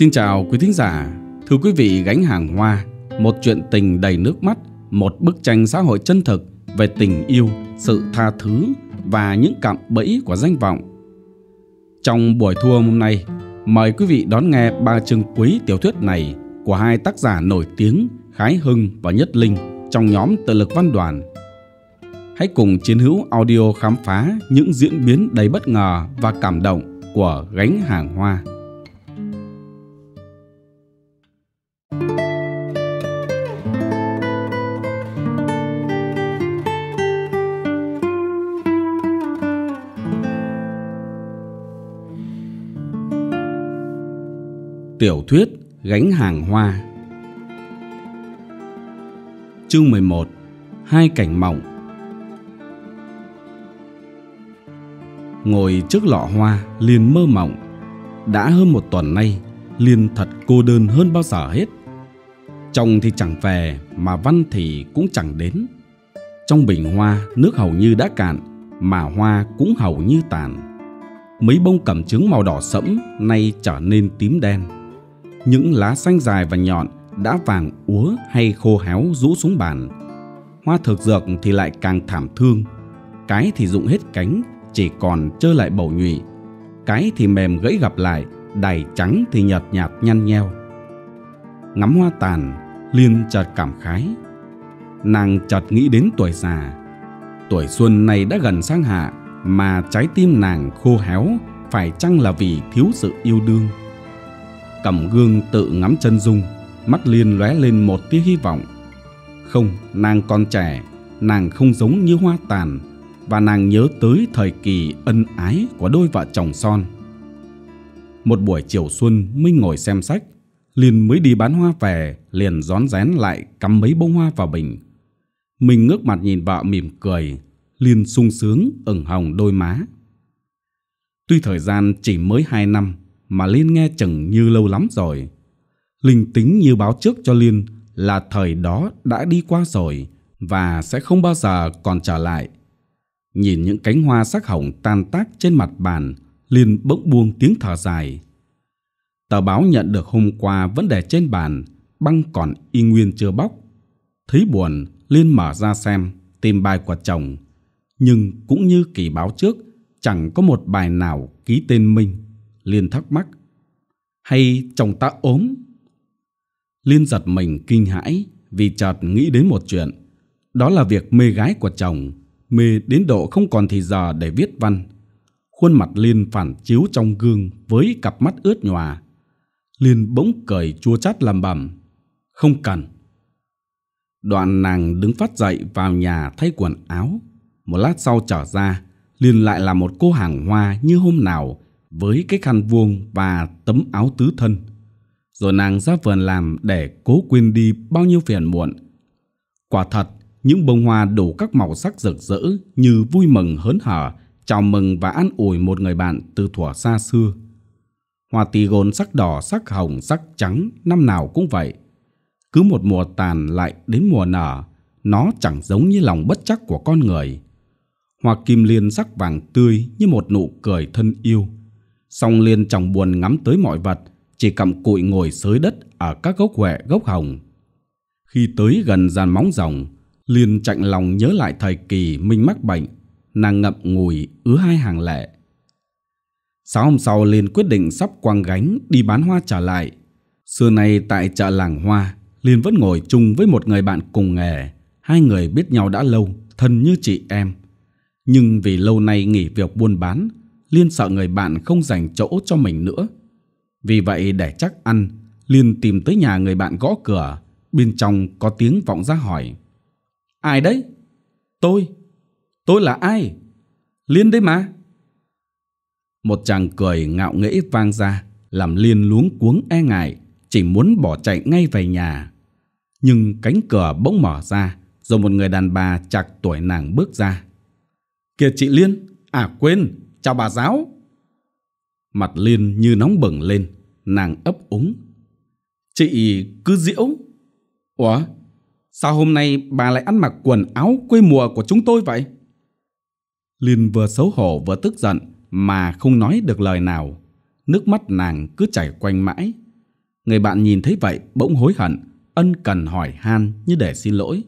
Xin chào quý thính giả, thưa quý vị gánh hàng hoa, một chuyện tình đầy nước mắt, một bức tranh xã hội chân thực về tình yêu, sự tha thứ và những cạm bẫy của danh vọng. Trong buổi thua hôm nay, mời quý vị đón nghe ba chương quý tiểu thuyết này của hai tác giả nổi tiếng Khái Hưng và Nhất Linh trong nhóm tự lực văn đoàn. Hãy cùng chiến hữu audio khám phá những diễn biến đầy bất ngờ và cảm động của gánh hàng hoa. Tiểu thuyết Gánh hàng hoa Chương 11 Hai cảnh mộng. Ngồi trước lọ hoa Liên mơ mộng Đã hơn một tuần nay Liên thật cô đơn hơn bao giờ hết Chồng thì chẳng về Mà văn thì cũng chẳng đến Trong bình hoa nước hầu như đã cạn Mà hoa cũng hầu như tàn Mấy bông cẩm trứng màu đỏ sẫm Nay trở nên tím đen những lá xanh dài và nhọn đã vàng úa hay khô héo rũ xuống bàn. Hoa thực dược thì lại càng thảm thương. Cái thì rụng hết cánh, chỉ còn trơ lại bầu nhụy. Cái thì mềm gãy gặp lại, đài trắng thì nhợt nhạt nhăn nheo. Ngắm hoa tàn, Liên chợt cảm khái. Nàng chợt nghĩ đến tuổi già. Tuổi xuân này đã gần sang hạ, mà trái tim nàng khô héo phải chăng là vì thiếu sự yêu đương? cầm gương tự ngắm chân dung mắt liền lóe lên một tia hy vọng không nàng còn trẻ nàng không giống như hoa tàn và nàng nhớ tới thời kỳ ân ái của đôi vợ chồng son một buổi chiều xuân minh ngồi xem sách liền mới đi bán hoa về liền rón rén lại cắm mấy bông hoa vào bình Minh ngước mặt nhìn vợ mỉm cười liền sung sướng ửng hồng đôi má tuy thời gian chỉ mới hai năm mà Liên nghe chừng như lâu lắm rồi. Linh tính như báo trước cho Liên là thời đó đã đi qua rồi và sẽ không bao giờ còn trở lại. Nhìn những cánh hoa sắc hồng tan tác trên mặt bàn, Liên bỗng buông tiếng thở dài. Tờ báo nhận được hôm qua vấn đề trên bàn, băng còn y nguyên chưa bóc. Thấy buồn, Liên mở ra xem, tìm bài của chồng. Nhưng cũng như kỳ báo trước, chẳng có một bài nào ký tên Minh. Liên thắc mắc. Hay chồng ta ốm? Liên giật mình kinh hãi vì chợt nghĩ đến một chuyện. Đó là việc mê gái của chồng, mê đến độ không còn thì giờ để viết văn. Khuôn mặt Liên phản chiếu trong gương với cặp mắt ướt nhòa. Liên bỗng cười chua chát làm bầm Không cần. Đoạn nàng đứng phát dậy vào nhà thay quần áo. Một lát sau trở ra, Liên lại là một cô hàng hoa như hôm nào với cái khăn vuông và tấm áo tứ thân. Rồi nàng ra vườn làm để cố quên đi bao nhiêu phiền muộn. Quả thật, những bông hoa đủ các màu sắc rực rỡ như vui mừng hớn hở, chào mừng và an ủi một người bạn từ thuở xa xưa. Hoa tỳ gồn sắc đỏ, sắc hồng, sắc trắng, năm nào cũng vậy. Cứ một mùa tàn lại đến mùa nở, nó chẳng giống như lòng bất chắc của con người. Hoa kim liên sắc vàng tươi như một nụ cười thân yêu – Song Liên chẳng buồn ngắm tới mọi vật, chỉ cặm cụi ngồi sới đất ở các gốc quẹ gốc hồng. Khi tới gần gian móng rồng, Liên chạnh lòng nhớ lại thời kỳ Minh mắc bệnh, nàng ngậm ngùi ứa hai hàng lệ. Sáng hôm sau Liên quyết định sắp quăng gánh đi bán hoa trả lại. Xưa nay tại chợ làng hoa, Liên vẫn ngồi chung với một người bạn cùng nghề. Hai người biết nhau đã lâu, thân như chị em. Nhưng vì lâu nay nghỉ việc buôn bán, Liên sợ người bạn không dành chỗ cho mình nữa. Vì vậy để chắc ăn, Liên tìm tới nhà người bạn gõ cửa, bên trong có tiếng vọng ra hỏi. Ai đấy? Tôi. Tôi là ai? Liên đấy mà. Một chàng cười ngạo nghễ vang ra, làm Liên luống cuống e ngại, chỉ muốn bỏ chạy ngay về nhà. Nhưng cánh cửa bỗng mở ra, rồi một người đàn bà chạc tuổi nàng bước ra. Kìa chị Liên, à quên, Chào bà giáo. Mặt Liên như nóng bừng lên, nàng ấp úng. Chị cứ diễu. Ủa, sao hôm nay bà lại ăn mặc quần áo quê mùa của chúng tôi vậy? Liên vừa xấu hổ vừa tức giận mà không nói được lời nào. Nước mắt nàng cứ chảy quanh mãi. Người bạn nhìn thấy vậy bỗng hối hận, ân cần hỏi han như để xin lỗi.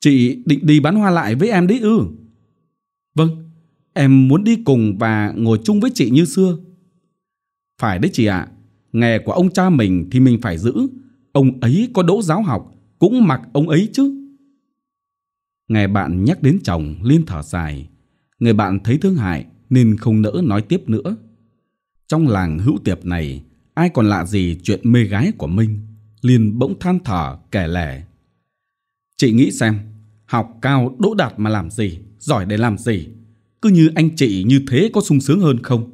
Chị định đi bán hoa lại với em đấy ư? Vâng, Em muốn đi cùng và ngồi chung với chị như xưa. Phải đấy chị ạ, nghề của ông cha mình thì mình phải giữ. Ông ấy có đỗ giáo học, cũng mặc ông ấy chứ. Nghe bạn nhắc đến chồng, Liên thở dài. Người bạn thấy thương hại nên không nỡ nói tiếp nữa. Trong làng hữu tiệp này, ai còn lạ gì chuyện mê gái của Minh. Liên bỗng than thở, kể lẻ. Chị nghĩ xem, học cao đỗ đạt mà làm gì, giỏi để làm gì cứ như anh chị như thế có sung sướng hơn không?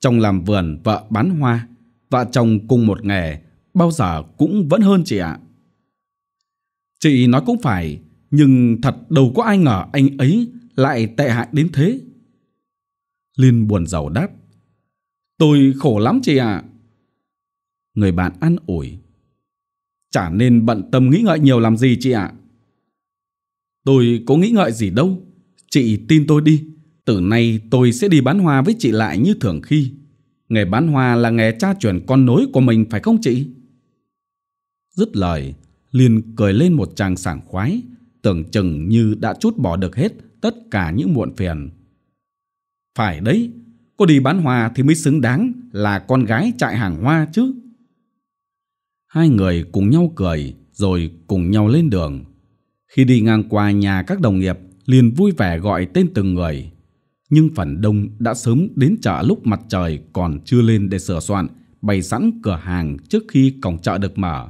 Trong làm vườn vợ bán hoa, vợ chồng cùng một nghề bao giờ cũng vẫn hơn chị ạ. Chị nói cũng phải, nhưng thật đâu có ai ngờ anh ấy lại tệ hại đến thế. Liên buồn giàu đáp. Tôi khổ lắm chị ạ. Người bạn ăn ủi. Chả nên bận tâm nghĩ ngợi nhiều làm gì chị ạ. Tôi có nghĩ ngợi gì đâu. Chị tin tôi đi. Từ nay tôi sẽ đi bán hoa với chị lại như thường khi. Nghề bán hoa là nghề cha truyền con nối của mình phải không chị? Dứt lời, liền cười lên một tràng sảng khoái, tưởng chừng như đã chút bỏ được hết tất cả những muộn phiền. Phải đấy, cô đi bán hoa thì mới xứng đáng là con gái chạy hàng hoa chứ. Hai người cùng nhau cười rồi cùng nhau lên đường. Khi đi ngang qua nhà các đồng nghiệp, liền vui vẻ gọi tên từng người nhưng phần đông đã sớm đến chợ lúc mặt trời còn chưa lên để sửa soạn, bày sẵn cửa hàng trước khi cổng chợ được mở.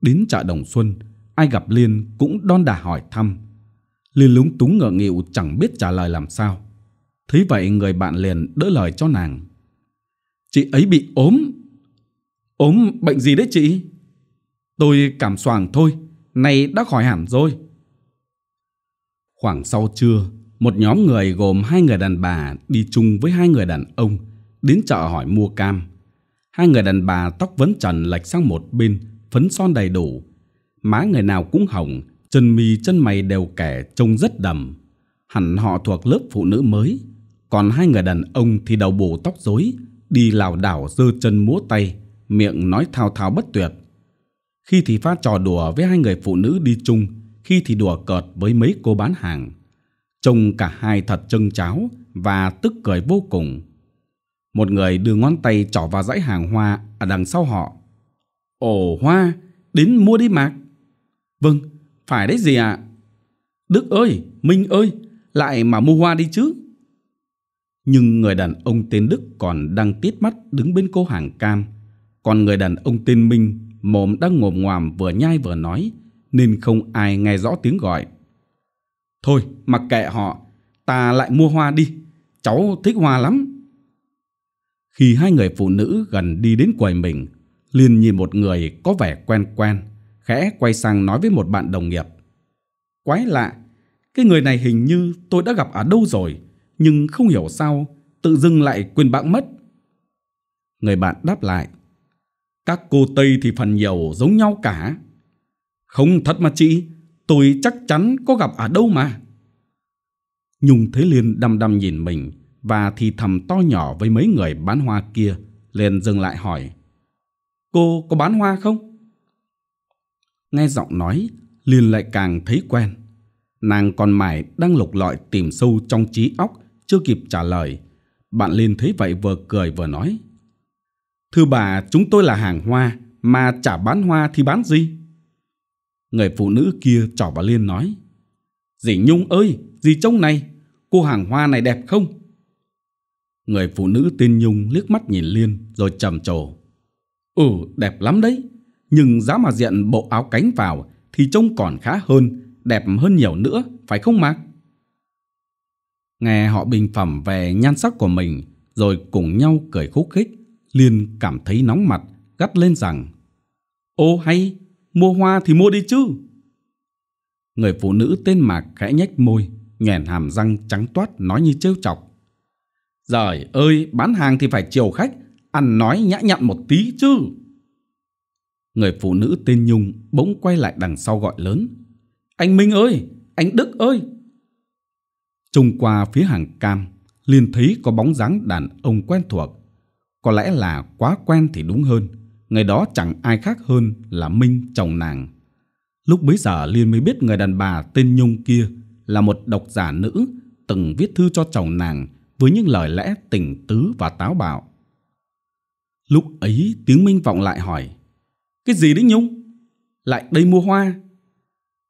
Đến chợ Đồng Xuân, ai gặp Liên cũng đon đà hỏi thăm. Liên lúng túng ngợ nghịu chẳng biết trả lời làm sao. Thế vậy người bạn liền đỡ lời cho nàng. Chị ấy bị ốm. Ốm bệnh gì đấy chị? Tôi cảm soàng thôi, nay đã khỏi hẳn rồi. Khoảng sau trưa, một nhóm người gồm hai người đàn bà đi chung với hai người đàn ông đến chợ hỏi mua cam. Hai người đàn bà tóc vấn trần lệch sang một bên, phấn son đầy đủ. Má người nào cũng hồng, chân mi chân mày đều kẻ trông rất đầm. Hẳn họ thuộc lớp phụ nữ mới. Còn hai người đàn ông thì đầu bù tóc rối, đi lảo đảo dơ chân múa tay, miệng nói thao thao bất tuyệt. Khi thì pha trò đùa với hai người phụ nữ đi chung, khi thì đùa cợt với mấy cô bán hàng. Trông cả hai thật trân cháo và tức cười vô cùng. Một người đưa ngón tay trỏ vào dãy hàng hoa ở đằng sau họ. Ồ hoa, đến mua đi Mạc. Vâng, phải đấy gì ạ? À? Đức ơi, Minh ơi, lại mà mua hoa đi chứ. Nhưng người đàn ông tên Đức còn đang tiết mắt đứng bên cô hàng cam. Còn người đàn ông tên Minh mồm đang ngồm ngoàm vừa nhai vừa nói nên không ai nghe rõ tiếng gọi. Thôi, mặc kệ họ, ta lại mua hoa đi, cháu thích hoa lắm. Khi hai người phụ nữ gần đi đến quầy mình, liền nhìn một người có vẻ quen quen, khẽ quay sang nói với một bạn đồng nghiệp. Quái lạ, cái người này hình như tôi đã gặp ở đâu rồi, nhưng không hiểu sao tự dưng lại quên bạn mất. Người bạn đáp lại, các cô Tây thì phần nhiều giống nhau cả. Không thật mà chị, Tôi chắc chắn có gặp ở đâu mà. Nhung thấy Liên đăm đăm nhìn mình và thì thầm to nhỏ với mấy người bán hoa kia. liền dừng lại hỏi. Cô có bán hoa không? Nghe giọng nói, Liên lại càng thấy quen. Nàng còn mải đang lục lọi tìm sâu trong trí óc, chưa kịp trả lời. Bạn Liên thấy vậy vừa cười vừa nói. Thưa bà, chúng tôi là hàng hoa, mà chả bán hoa thì bán gì? Người phụ nữ kia trỏ vào Liên nói Dì Nhung ơi, dì trông này, cô hàng hoa này đẹp không? Người phụ nữ tên Nhung liếc mắt nhìn Liên rồi trầm trồ Ừ, đẹp lắm đấy, nhưng giá mà diện bộ áo cánh vào thì trông còn khá hơn, đẹp hơn nhiều nữa, phải không Mạc? Nghe họ bình phẩm về nhan sắc của mình rồi cùng nhau cười khúc khích, Liên cảm thấy nóng mặt, gắt lên rằng Ô hay, mua hoa thì mua đi chứ. Người phụ nữ tên Mạc khẽ nhếch môi, nhèn hàm răng trắng toát nói như trêu chọc. Giời ơi, bán hàng thì phải chiều khách, ăn nói nhã nhặn một tí chứ. Người phụ nữ tên Nhung bỗng quay lại đằng sau gọi lớn. Anh Minh ơi, anh Đức ơi. Trông qua phía hàng cam, liền thấy có bóng dáng đàn ông quen thuộc. Có lẽ là quá quen thì đúng hơn người đó chẳng ai khác hơn là Minh chồng nàng. Lúc bấy giờ Liên mới biết người đàn bà tên Nhung kia là một độc giả nữ từng viết thư cho chồng nàng với những lời lẽ tình tứ và táo bạo. Lúc ấy tiếng Minh vọng lại hỏi Cái gì đấy Nhung? Lại đây mua hoa.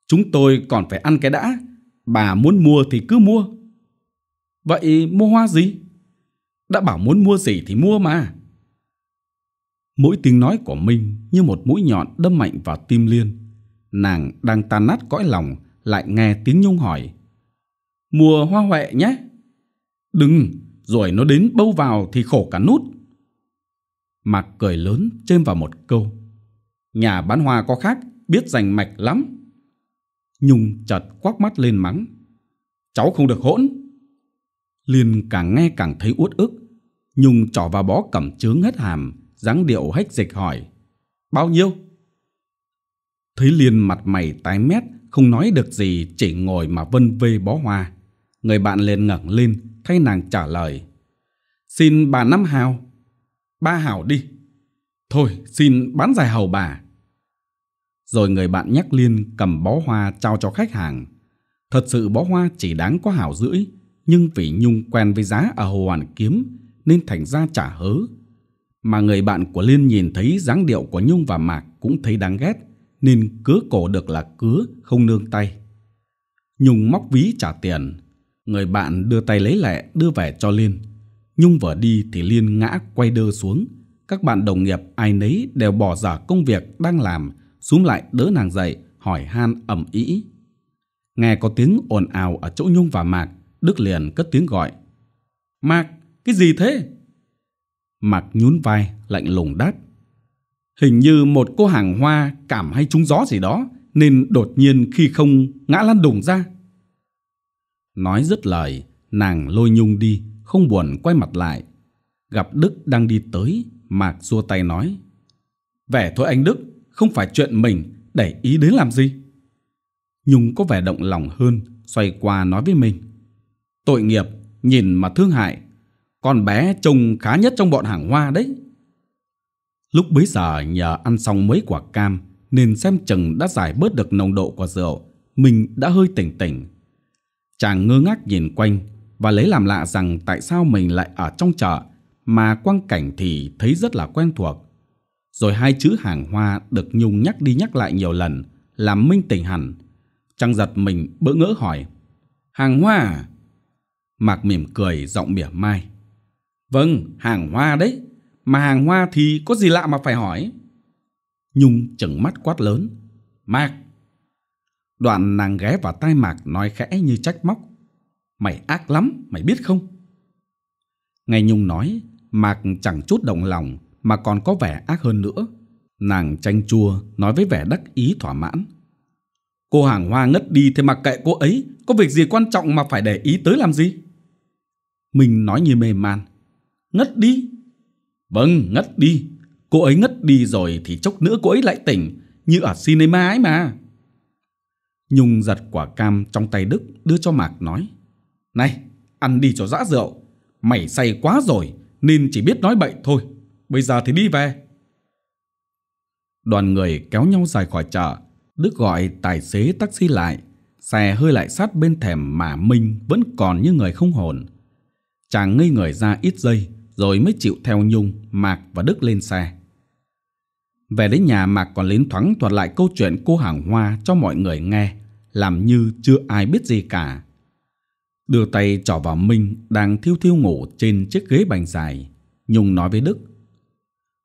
Chúng tôi còn phải ăn cái đã. Bà muốn mua thì cứ mua. Vậy mua hoa gì? Đã bảo muốn mua gì thì mua mà. Mỗi tiếng nói của Minh như một mũi nhọn đâm mạnh vào tim Liên. Nàng đang tan nát cõi lòng lại nghe tiếng Nhung hỏi. Mùa hoa huệ nhé. Đừng, rồi nó đến bâu vào thì khổ cả nút. Mạc cười lớn chêm vào một câu. Nhà bán hoa có khác, biết giành mạch lắm. Nhung chợt quắc mắt lên mắng. Cháu không được hỗn. Liên càng nghe càng thấy uất ức. Nhung trỏ vào bó cẩm chướng hết hàm, dáng điệu hách dịch hỏi bao nhiêu thấy liền mặt mày tái mét không nói được gì chỉ ngồi mà vân vê bó hoa người bạn liền ngẩng lên thay nàng trả lời xin bà năm hào ba hào đi thôi xin bán giải hầu bà rồi người bạn nhắc liên cầm bó hoa trao cho khách hàng thật sự bó hoa chỉ đáng có hào rưỡi nhưng vì nhung quen với giá ở hồ hoàn kiếm nên thành ra trả hớ mà người bạn của Liên nhìn thấy dáng điệu của Nhung và Mạc cũng thấy đáng ghét, nên cứa cổ được là cứa, không nương tay. Nhung móc ví trả tiền, người bạn đưa tay lấy lẹ đưa về cho Liên. Nhung vừa đi thì Liên ngã quay đơ xuống. Các bạn đồng nghiệp ai nấy đều bỏ dở công việc đang làm, xuống lại đỡ nàng dậy, hỏi han ẩm ý. Nghe có tiếng ồn ào ở chỗ Nhung và Mạc, Đức liền cất tiếng gọi. Mạc, cái gì thế? Mạc nhún vai, lạnh lùng đáp. Hình như một cô hàng hoa cảm hay trúng gió gì đó, nên đột nhiên khi không ngã lăn đùng ra. Nói dứt lời, nàng lôi nhung đi, không buồn quay mặt lại. Gặp Đức đang đi tới, Mạc xua tay nói. Vẻ thôi anh Đức, không phải chuyện mình, để ý đến làm gì? Nhung có vẻ động lòng hơn, xoay qua nói với mình. Tội nghiệp, nhìn mà thương hại, con bé trông khá nhất trong bọn hàng hoa đấy. Lúc bấy giờ nhờ ăn xong mấy quả cam nên xem chừng đã giải bớt được nồng độ của rượu, mình đã hơi tỉnh tỉnh. Chàng ngơ ngác nhìn quanh và lấy làm lạ rằng tại sao mình lại ở trong chợ mà quang cảnh thì thấy rất là quen thuộc. Rồi hai chữ hàng hoa được Nhung nhắc đi nhắc lại nhiều lần, làm minh tỉnh hẳn. Chàng giật mình bỡ ngỡ hỏi, hàng hoa à? Mạc mỉm cười giọng mỉa mai. Vâng, hàng hoa đấy. Mà hàng hoa thì có gì lạ mà phải hỏi. Nhung chừng mắt quát lớn. Mạc! Đoạn nàng ghé vào tai Mạc nói khẽ như trách móc. Mày ác lắm, mày biết không? Nghe Nhung nói, Mạc chẳng chút động lòng mà còn có vẻ ác hơn nữa. Nàng chanh chua nói với vẻ đắc ý thỏa mãn. Cô hàng hoa ngất đi thế mà kệ cô ấy, có việc gì quan trọng mà phải để ý tới làm gì? Mình nói như mê man. Ngất đi. Vâng, ngất đi. Cô ấy ngất đi rồi thì chốc nữa cô ấy lại tỉnh, như ở cinema ấy mà. Nhung giật quả cam trong tay Đức đưa cho Mạc nói. Này, ăn đi cho dã rượu. Mày say quá rồi nên chỉ biết nói bậy thôi. Bây giờ thì đi về. Đoàn người kéo nhau dài khỏi chợ. Đức gọi tài xế taxi lại. Xe hơi lại sát bên thèm mà Minh vẫn còn như người không hồn. Chàng ngây người ra ít giây rồi mới chịu theo Nhung, Mạc và Đức lên xe. Về đến nhà Mạc còn lín thoáng thuật lại câu chuyện cô hàng hoa cho mọi người nghe, làm như chưa ai biết gì cả. Đưa tay trỏ vào Minh đang thiêu thiêu ngủ trên chiếc ghế bành dài. Nhung nói với Đức.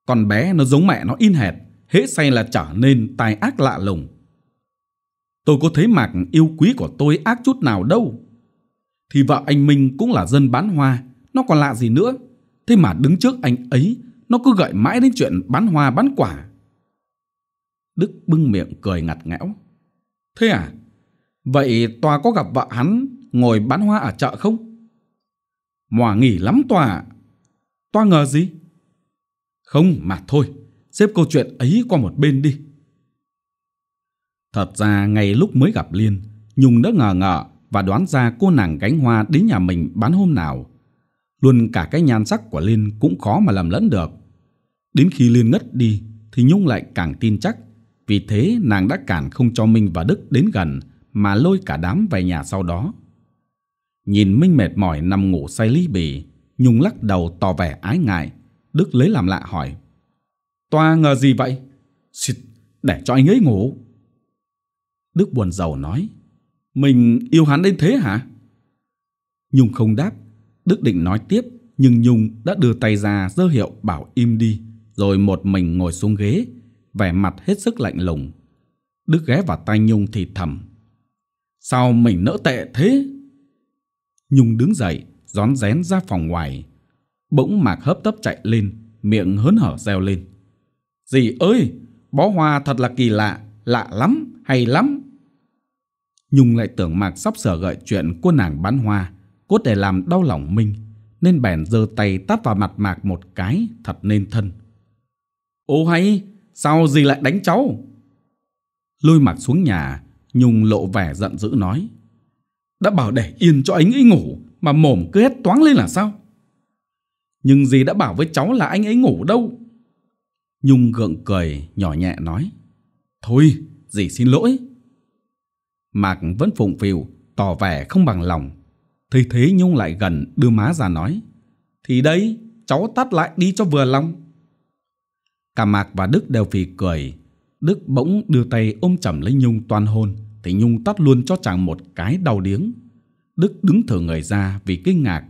Con bé nó giống mẹ nó in hệt, hễ say là trở nên tai ác lạ lùng. Tôi có thấy Mạc yêu quý của tôi ác chút nào đâu. Thì vợ anh Minh cũng là dân bán hoa, nó còn lạ gì nữa. Thế mà đứng trước anh ấy, nó cứ gợi mãi đến chuyện bán hoa bán quả. Đức bưng miệng cười ngặt ngẽo Thế à? Vậy Tòa có gặp vợ hắn ngồi bán hoa ở chợ không? Mòa nghỉ lắm Tòa Tòa ngờ gì? Không mà thôi, xếp câu chuyện ấy qua một bên đi. Thật ra ngay lúc mới gặp Liên, Nhung đã ngờ ngờ và đoán ra cô nàng gánh hoa đến nhà mình bán hôm nào Luôn cả cái nhan sắc của Liên cũng khó mà làm lẫn được. Đến khi Liên ngất đi thì Nhung lại càng tin chắc. Vì thế nàng đã cản không cho Minh và Đức đến gần mà lôi cả đám về nhà sau đó. Nhìn Minh mệt mỏi nằm ngủ say ly bì, Nhung lắc đầu tỏ vẻ ái ngại. Đức lấy làm lạ hỏi. Toa ngờ gì vậy? Xịt, để cho anh ấy ngủ. Đức buồn rầu nói. Mình yêu hắn đến thế hả? Nhung không đáp Đức định nói tiếp, nhưng Nhung đã đưa tay ra dơ hiệu bảo im đi, rồi một mình ngồi xuống ghế, vẻ mặt hết sức lạnh lùng. Đức ghé vào tay Nhung thì thầm. Sao mình nỡ tệ thế? Nhung đứng dậy, rón rén ra phòng ngoài. Bỗng mạc hấp tấp chạy lên, miệng hớn hở reo lên. Dì ơi, bó hoa thật là kỳ lạ, lạ lắm, hay lắm. Nhung lại tưởng mạc sắp sở gợi chuyện của nàng bán hoa, Cốt để làm đau lòng Minh Nên bèn giơ tay tát vào mặt Mạc một cái thật nên thân Ô hay Sao gì lại đánh cháu Lôi Mạc xuống nhà Nhung lộ vẻ giận dữ nói Đã bảo để yên cho anh ấy ngủ Mà mồm cứ hết toáng lên là sao Nhưng gì đã bảo với cháu là anh ấy ngủ đâu Nhung gượng cười nhỏ nhẹ nói Thôi dì xin lỗi Mạc vẫn phụng phịu Tỏ vẻ không bằng lòng thì thế Nhung lại gần đưa má ra nói. Thì đây, cháu tắt lại đi cho vừa lòng. Cả Mạc và Đức đều phì cười. Đức bỗng đưa tay ôm chầm lấy Nhung toàn hôn. Thì Nhung tắt luôn cho chàng một cái đau điếng. Đức đứng thở người ra vì kinh ngạc.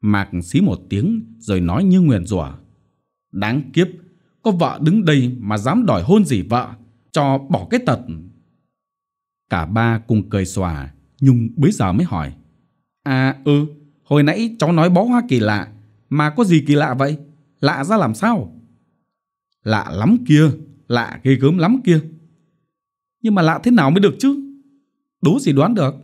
Mạc xí một tiếng rồi nói như nguyền rủa. Đáng kiếp, có vợ đứng đây mà dám đòi hôn gì vợ, cho bỏ cái tật. Cả ba cùng cười xòa, Nhung bấy giờ mới hỏi. À ừ, hồi nãy cháu nói bó hoa kỳ lạ, mà có gì kỳ lạ vậy? Lạ ra làm sao? Lạ lắm kia, lạ ghê gớm lắm kia. Nhưng mà lạ thế nào mới được chứ? Đố gì đoán được.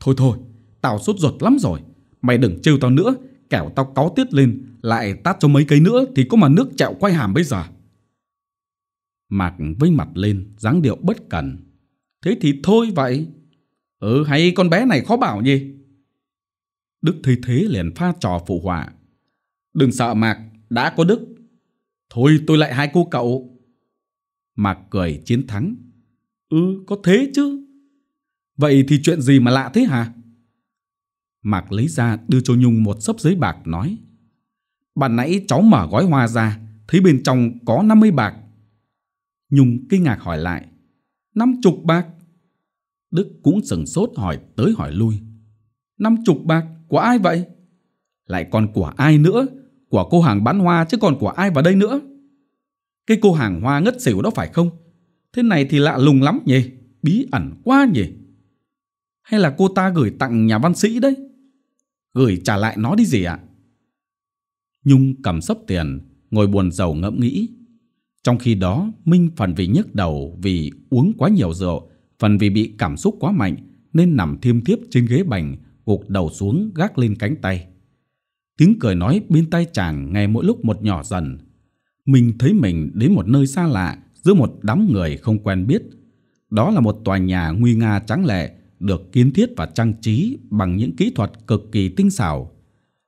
Thôi thôi, tao sốt ruột lắm rồi. Mày đừng trêu tao nữa, kẻo tao cáu tiết lên, lại tát cho mấy cây nữa thì có mà nước chẹo quay hàm bây giờ. Mạc vây mặt lên, dáng điệu bất cần. Thế thì thôi vậy. Ừ hay con bé này khó bảo nhỉ? Đức thấy thế liền pha trò phụ họa. Đừng sợ Mạc, đã có Đức. Thôi tôi lại hai cô cậu. Mạc cười chiến thắng. Ừ, có thế chứ. Vậy thì chuyện gì mà lạ thế hả? Mạc lấy ra đưa cho Nhung một sấp giấy bạc nói. Bạn nãy cháu mở gói hoa ra, thấy bên trong có 50 bạc. Nhung kinh ngạc hỏi lại. Năm chục bạc? Đức cũng sừng sốt hỏi tới hỏi lui. Năm chục bạc? Của ai vậy? Lại còn của ai nữa? Của cô hàng bán hoa chứ còn của ai vào đây nữa? Cái cô hàng hoa ngất xỉu đó phải không? Thế này thì lạ lùng lắm nhỉ? Bí ẩn quá nhỉ? Hay là cô ta gửi tặng nhà văn sĩ đấy? Gửi trả lại nó đi gì ạ? Nhung cầm sấp tiền, ngồi buồn giàu ngẫm nghĩ. Trong khi đó, Minh phần vì nhức đầu vì uống quá nhiều rượu, phần vì bị cảm xúc quá mạnh nên nằm thiêm thiếp trên ghế bành gục đầu xuống gác lên cánh tay. Tiếng cười nói bên tay chàng nghe mỗi lúc một nhỏ dần. Mình thấy mình đến một nơi xa lạ giữa một đám người không quen biết. Đó là một tòa nhà nguy nga trắng lệ được kiến thiết và trang trí bằng những kỹ thuật cực kỳ tinh xảo.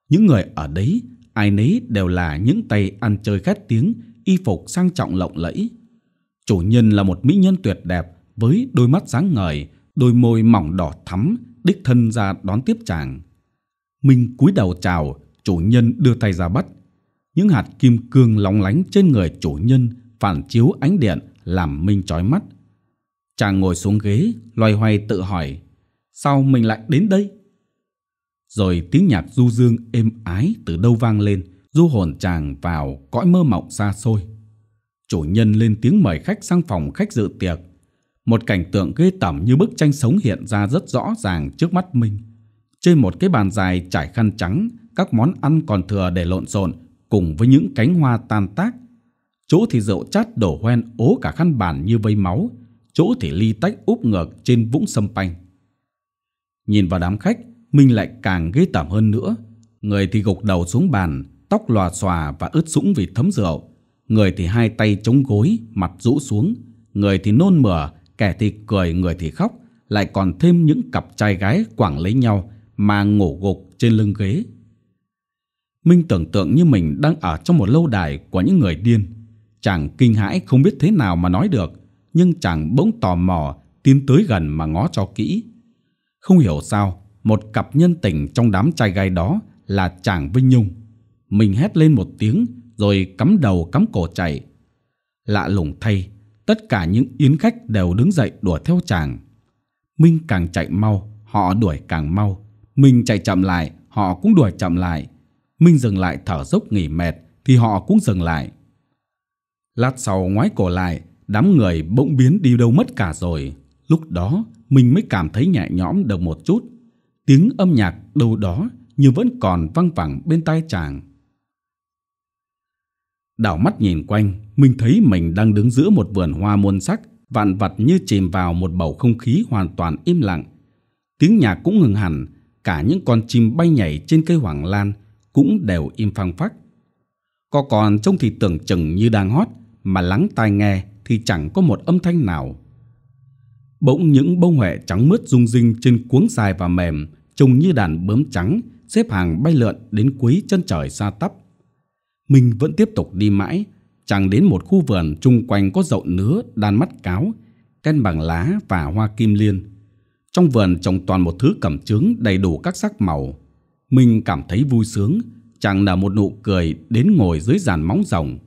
Những người ở đấy ai nấy đều là những tay ăn chơi khét tiếng, y phục sang trọng lộng lẫy. Chủ nhân là một mỹ nhân tuyệt đẹp với đôi mắt sáng ngời, đôi môi mỏng đỏ thắm đích thân ra đón tiếp chàng. Mình cúi đầu chào, chủ nhân đưa tay ra bắt. Những hạt kim cương lóng lánh trên người chủ nhân phản chiếu ánh điện làm Minh chói mắt. Chàng ngồi xuống ghế, loay hoay tự hỏi, sao mình lại đến đây? Rồi tiếng nhạc du dương êm ái từ đâu vang lên, du hồn chàng vào cõi mơ mộng xa xôi. Chủ nhân lên tiếng mời khách sang phòng khách dự tiệc, một cảnh tượng ghê tẩm như bức tranh sống hiện ra rất rõ ràng trước mắt mình. Trên một cái bàn dài trải khăn trắng, các món ăn còn thừa để lộn xộn cùng với những cánh hoa tan tác. Chỗ thì rượu chát đổ hoen ố cả khăn bàn như vây máu, chỗ thì ly tách úp ngược trên vũng sâm panh. Nhìn vào đám khách, mình lại càng ghê tẩm hơn nữa. Người thì gục đầu xuống bàn, tóc lòa xòa và ướt sũng vì thấm rượu. Người thì hai tay chống gối, mặt rũ xuống. Người thì nôn mửa, kẻ thì cười người thì khóc, lại còn thêm những cặp trai gái quảng lấy nhau mà ngủ gục trên lưng ghế. Minh tưởng tượng như mình đang ở trong một lâu đài của những người điên. Chàng kinh hãi không biết thế nào mà nói được, nhưng chàng bỗng tò mò tiến tới gần mà ngó cho kỹ. Không hiểu sao, một cặp nhân tình trong đám trai gái đó là chàng Vinh Nhung. Mình hét lên một tiếng rồi cắm đầu cắm cổ chạy. Lạ lùng thay, Tất cả những yến khách đều đứng dậy đuổi theo chàng. Minh càng chạy mau, họ đuổi càng mau. Minh chạy chậm lại, họ cũng đuổi chậm lại. Minh dừng lại thở dốc nghỉ mệt, thì họ cũng dừng lại. Lát sau ngoái cổ lại, đám người bỗng biến đi đâu mất cả rồi. Lúc đó, mình mới cảm thấy nhẹ nhõm được một chút. Tiếng âm nhạc đâu đó như vẫn còn văng vẳng bên tai chàng. Đảo mắt nhìn quanh, mình thấy mình đang đứng giữa một vườn hoa muôn sắc, vạn vật như chìm vào một bầu không khí hoàn toàn im lặng. Tiếng nhạc cũng ngừng hẳn, cả những con chim bay nhảy trên cây hoàng lan cũng đều im phăng phắc. Có còn trông thì tưởng chừng như đang hót, mà lắng tai nghe thì chẳng có một âm thanh nào. Bỗng những bông huệ trắng mướt rung rinh trên cuống dài và mềm, trông như đàn bướm trắng, xếp hàng bay lượn đến cuối chân trời xa tắp. Mình vẫn tiếp tục đi mãi, chàng đến một khu vườn chung quanh có dậu nứa, đan mắt cáo, ken bằng lá và hoa kim liên. Trong vườn trồng toàn một thứ cẩm chướng đầy đủ các sắc màu. Mình cảm thấy vui sướng, chàng nở một nụ cười đến ngồi dưới giàn móng rồng.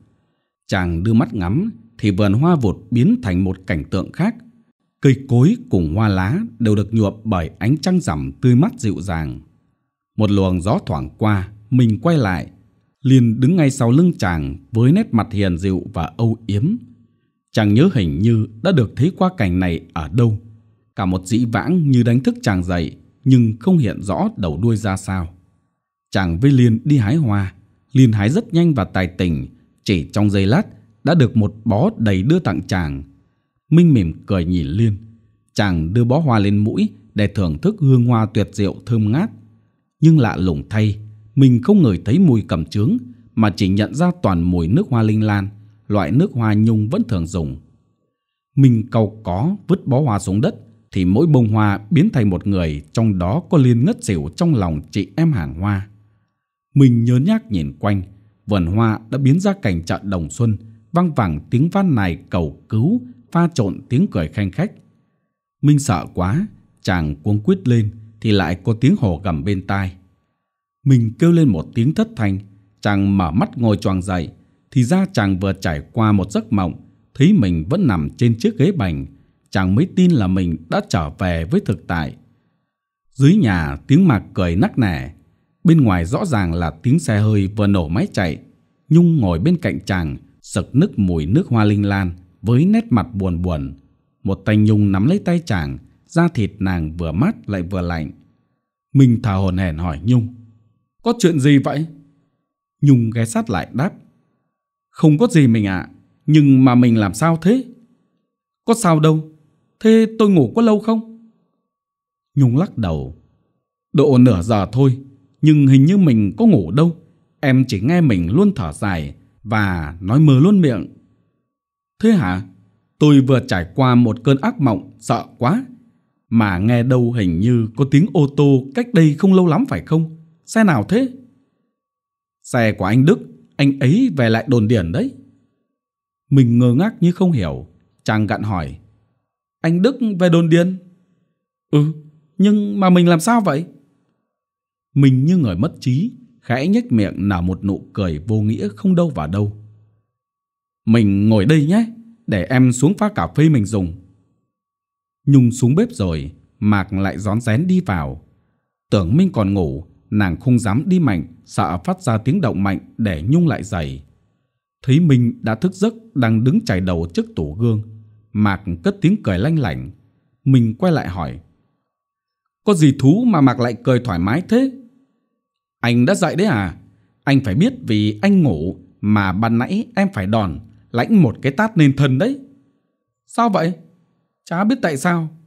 Chàng đưa mắt ngắm thì vườn hoa vụt biến thành một cảnh tượng khác. Cây cối cùng hoa lá đều được nhuộm bởi ánh trăng rằm tươi mắt dịu dàng. Một luồng gió thoảng qua, mình quay lại liền đứng ngay sau lưng chàng với nét mặt hiền dịu và âu yếm. Chàng nhớ hình như đã được thấy qua cảnh này ở đâu. Cả một dĩ vãng như đánh thức chàng dậy nhưng không hiện rõ đầu đuôi ra sao. Chàng với Liên đi hái hoa. Liên hái rất nhanh và tài tình. Chỉ trong giây lát đã được một bó đầy đưa tặng chàng. Minh mỉm cười nhìn Liên. Chàng đưa bó hoa lên mũi để thưởng thức hương hoa tuyệt diệu thơm ngát. Nhưng lạ lùng thay, mình không ngửi thấy mùi cẩm chướng mà chỉ nhận ra toàn mùi nước hoa linh lan, loại nước hoa nhung vẫn thường dùng. Mình cầu có vứt bó hoa xuống đất thì mỗi bông hoa biến thành một người trong đó có liên ngất xỉu trong lòng chị em hàng hoa. Mình nhớ nhác nhìn quanh, vườn hoa đã biến ra cảnh chợ đồng xuân, văng vẳng tiếng van này cầu cứu, pha trộn tiếng cười khanh khách. mình sợ quá, chàng cuống quýt lên thì lại có tiếng hổ gầm bên tai. Mình kêu lên một tiếng thất thanh, chàng mở mắt ngồi choàng dậy, thì ra chàng vừa trải qua một giấc mộng, thấy mình vẫn nằm trên chiếc ghế bành, chàng mới tin là mình đã trở về với thực tại. Dưới nhà tiếng mạc cười nắc nẻ, bên ngoài rõ ràng là tiếng xe hơi vừa nổ máy chạy. Nhung ngồi bên cạnh chàng, sực nức mùi nước hoa linh lan với nét mặt buồn buồn. Một tay Nhung nắm lấy tay chàng, da thịt nàng vừa mát lại vừa lạnh. Mình thở hồn hển hỏi Nhung. Có chuyện gì vậy? Nhung ghé sát lại đáp. Không có gì mình ạ, nhưng mà mình làm sao thế? Có sao đâu, thế tôi ngủ có lâu không? Nhung lắc đầu. Độ nửa giờ thôi, nhưng hình như mình có ngủ đâu. Em chỉ nghe mình luôn thở dài và nói mơ luôn miệng. Thế hả? Tôi vừa trải qua một cơn ác mộng sợ quá mà nghe đâu hình như có tiếng ô tô cách đây không lâu lắm phải không? Xe nào thế? Xe của anh Đức, anh ấy về lại đồn điển đấy. Mình ngơ ngác như không hiểu, chàng gặn hỏi. Anh Đức về đồn điền? Ừ, nhưng mà mình làm sao vậy? Mình như người mất trí, khẽ nhếch miệng nở một nụ cười vô nghĩa không đâu vào đâu. Mình ngồi đây nhé, để em xuống pha cà phê mình dùng. Nhung xuống bếp rồi, Mạc lại rón rén đi vào. Tưởng Minh còn ngủ nàng không dám đi mạnh, sợ phát ra tiếng động mạnh để nhung lại giày. Thấy Minh đã thức giấc đang đứng chải đầu trước tủ gương, Mạc cất tiếng cười lanh lảnh. Mình quay lại hỏi. Có gì thú mà Mạc lại cười thoải mái thế? Anh đã dậy đấy à? Anh phải biết vì anh ngủ mà ban nãy em phải đòn, lãnh một cái tát lên thân đấy. Sao vậy? Chả biết tại sao.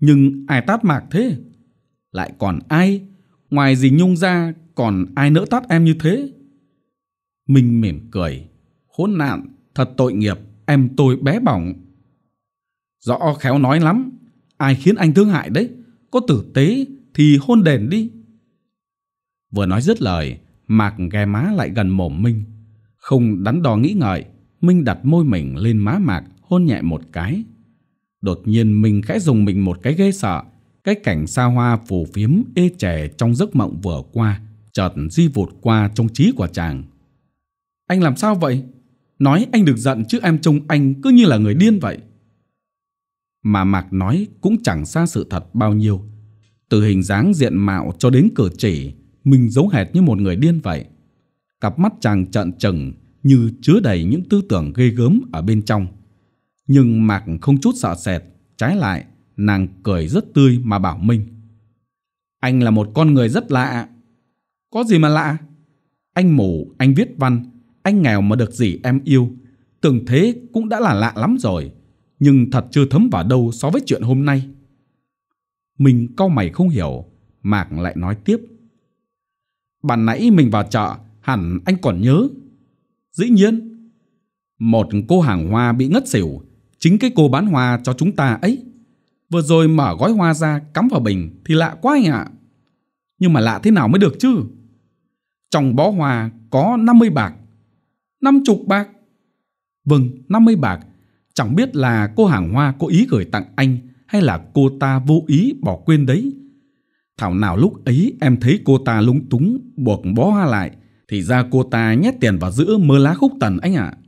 Nhưng ai tát Mạc thế? Lại còn ai Ngoài dì Nhung ra còn ai nỡ tát em như thế? Minh mỉm cười. Khốn nạn, thật tội nghiệp, em tôi bé bỏng. Rõ khéo nói lắm, ai khiến anh thương hại đấy, có tử tế thì hôn đền đi. Vừa nói dứt lời, Mạc ghe má lại gần mồm Minh. Không đắn đo nghĩ ngợi, Minh đặt môi mình lên má Mạc hôn nhẹ một cái. Đột nhiên Minh khẽ dùng mình một cái ghê sợ cái cảnh xa hoa phù phiếm ê chề trong giấc mộng vừa qua chợt di vụt qua trong trí của chàng. Anh làm sao vậy? Nói anh được giận chứ em trông anh cứ như là người điên vậy. Mà Mạc nói cũng chẳng xa sự thật bao nhiêu. Từ hình dáng diện mạo cho đến cử chỉ, mình giống hệt như một người điên vậy. Cặp mắt chàng trợn trừng như chứa đầy những tư tưởng ghê gớm ở bên trong. Nhưng Mạc không chút sợ sệt, trái lại Nàng cười rất tươi mà bảo Minh Anh là một con người rất lạ Có gì mà lạ Anh mù, anh viết văn Anh nghèo mà được gì em yêu Tưởng thế cũng đã là lạ lắm rồi Nhưng thật chưa thấm vào đâu so với chuyện hôm nay Mình cau mày không hiểu Mạc lại nói tiếp Bạn nãy mình vào chợ Hẳn anh còn nhớ Dĩ nhiên Một cô hàng hoa bị ngất xỉu Chính cái cô bán hoa cho chúng ta ấy Vừa rồi mở gói hoa ra cắm vào bình thì lạ quá anh ạ. Nhưng mà lạ thế nào mới được chứ? Trong bó hoa có 50 bạc. 50 bạc. Vâng, 50 bạc. Chẳng biết là cô hàng hoa cố ý gửi tặng anh hay là cô ta vô ý bỏ quên đấy. Thảo nào lúc ấy em thấy cô ta lúng túng buộc bó hoa lại thì ra cô ta nhét tiền vào giữa mơ lá khúc tần anh ạ. À.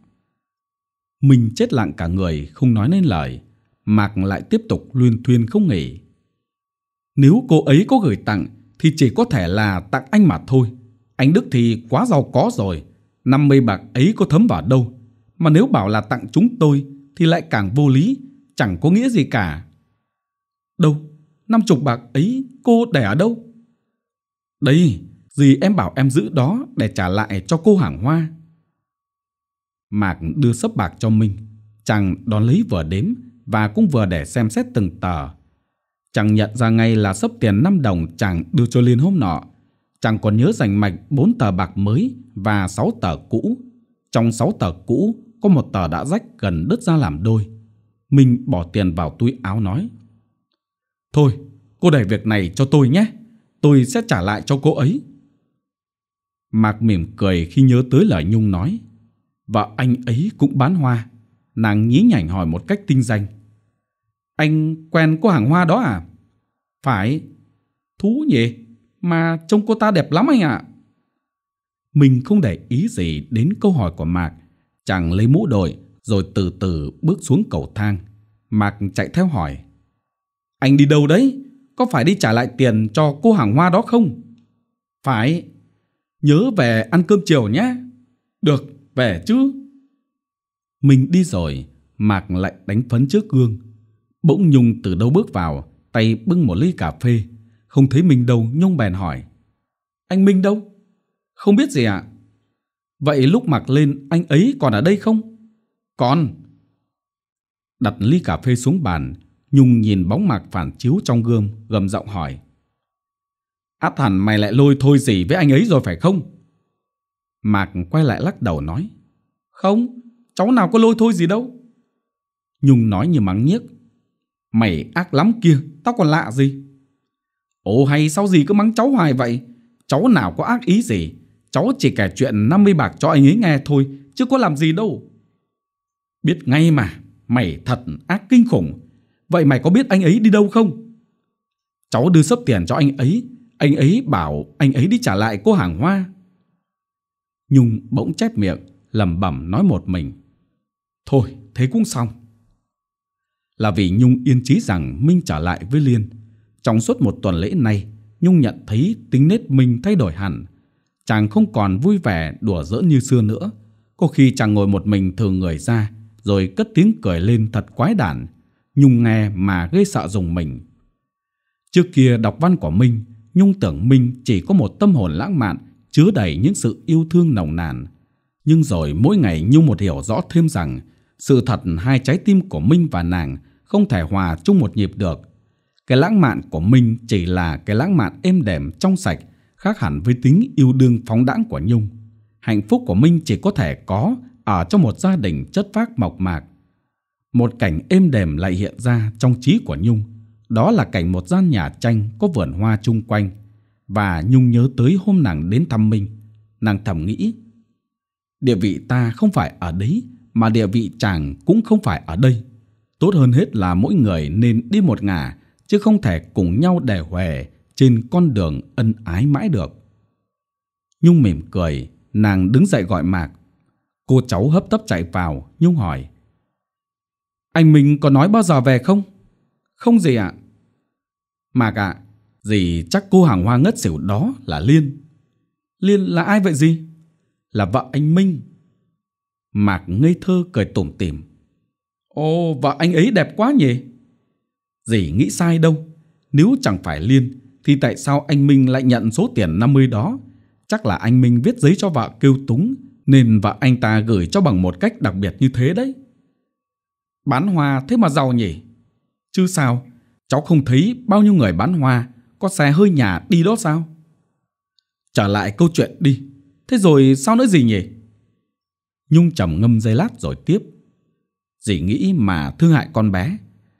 Mình chết lặng cả người không nói nên lời. Mạc lại tiếp tục luyên thuyên không nghỉ. Nếu cô ấy có gửi tặng thì chỉ có thể là tặng anh mà thôi. Anh Đức thì quá giàu có rồi, 50 bạc ấy có thấm vào đâu. Mà nếu bảo là tặng chúng tôi thì lại càng vô lý, chẳng có nghĩa gì cả. Đâu, năm chục bạc ấy cô để ở đâu? Đây, gì em bảo em giữ đó để trả lại cho cô hàng hoa. Mạc đưa sấp bạc cho mình, chàng đón lấy vừa đếm và cũng vừa để xem xét từng tờ. Chàng nhận ra ngay là sấp tiền 5 đồng chàng đưa cho Liên hôm nọ. Chàng còn nhớ rành mạch 4 tờ bạc mới và 6 tờ cũ. Trong 6 tờ cũ có một tờ đã rách gần đứt ra làm đôi. Mình bỏ tiền vào túi áo nói. Thôi, cô để việc này cho tôi nhé. Tôi sẽ trả lại cho cô ấy. Mạc mỉm cười khi nhớ tới lời Nhung nói. Vợ anh ấy cũng bán hoa. Nàng nhí nhảnh hỏi một cách tinh danh. Anh quen cô hàng hoa đó à? Phải. Thú nhỉ? Mà trông cô ta đẹp lắm anh ạ. À. Mình không để ý gì đến câu hỏi của Mạc. Chàng lấy mũ đội rồi từ từ bước xuống cầu thang. Mạc chạy theo hỏi. Anh đi đâu đấy? Có phải đi trả lại tiền cho cô hàng hoa đó không? Phải. Nhớ về ăn cơm chiều nhé. Được, về chứ. Mình đi rồi, Mạc lại đánh phấn trước gương Bỗng Nhung từ đâu bước vào, tay bưng một ly cà phê. Không thấy Minh đâu, Nhung bèn hỏi. Anh Minh đâu? Không biết gì ạ. À? Vậy lúc mặc lên, anh ấy còn ở đây không? Còn. Đặt ly cà phê xuống bàn, Nhung nhìn bóng mặc phản chiếu trong gương, gầm giọng hỏi. Át hẳn mày lại lôi thôi gì với anh ấy rồi phải không? Mạc quay lại lắc đầu nói. Không, cháu nào có lôi thôi gì đâu. Nhung nói như mắng nhiếc. Mày ác lắm kia, tao còn lạ gì? Ồ hay sao gì cứ mắng cháu hoài vậy? Cháu nào có ác ý gì? Cháu chỉ kể chuyện 50 bạc cho anh ấy nghe thôi, chứ có làm gì đâu. Biết ngay mà, mày thật ác kinh khủng. Vậy mày có biết anh ấy đi đâu không? Cháu đưa sấp tiền cho anh ấy, anh ấy bảo anh ấy đi trả lại cô hàng hoa. Nhung bỗng chép miệng, lẩm bẩm nói một mình. Thôi, thế cũng xong là vì Nhung yên chí rằng Minh trả lại với Liên. Trong suốt một tuần lễ này Nhung nhận thấy tính nết mình thay đổi hẳn. Chàng không còn vui vẻ đùa giỡn như xưa nữa. Có khi chàng ngồi một mình thường người ra, rồi cất tiếng cười lên thật quái đản. Nhung nghe mà gây sợ dùng mình. Trước kia đọc văn của Minh, Nhung tưởng Minh chỉ có một tâm hồn lãng mạn chứa đầy những sự yêu thương nồng nàn. Nhưng rồi mỗi ngày Nhung một hiểu rõ thêm rằng sự thật hai trái tim của Minh và nàng – không thể hòa chung một nhịp được. Cái lãng mạn của Minh chỉ là cái lãng mạn êm đềm trong sạch, khác hẳn với tính yêu đương phóng đãng của Nhung. Hạnh phúc của Minh chỉ có thể có ở trong một gia đình chất phác mộc mạc. Một cảnh êm đềm lại hiện ra trong trí của Nhung. Đó là cảnh một gian nhà tranh có vườn hoa chung quanh. Và Nhung nhớ tới hôm nàng đến thăm Minh. Nàng thầm nghĩ, địa vị ta không phải ở đấy, mà địa vị chàng cũng không phải ở đây. Tốt hơn hết là mỗi người nên đi một ngả, chứ không thể cùng nhau để huề trên con đường ân ái mãi được. Nhung mỉm cười, nàng đứng dậy gọi Mạc. Cô cháu hấp tấp chạy vào, Nhung hỏi. Anh Minh có nói bao giờ về không? Không gì ạ. À. Mạc ạ, à, chắc cô hàng hoa ngất xỉu đó là Liên. Liên là ai vậy gì? Là vợ anh Minh. Mạc ngây thơ cười tủm tỉm. Ồ, và anh ấy đẹp quá nhỉ? Dì nghĩ sai đâu. Nếu chẳng phải Liên, thì tại sao anh Minh lại nhận số tiền 50 đó? Chắc là anh Minh viết giấy cho vợ kêu túng, nên vợ anh ta gửi cho bằng một cách đặc biệt như thế đấy. Bán hoa thế mà giàu nhỉ? Chứ sao, cháu không thấy bao nhiêu người bán hoa, có xe hơi nhà đi đó sao? Trở lại câu chuyện đi, thế rồi sao nữa gì nhỉ? Nhung trầm ngâm dây lát rồi tiếp. Dì nghĩ mà thương hại con bé.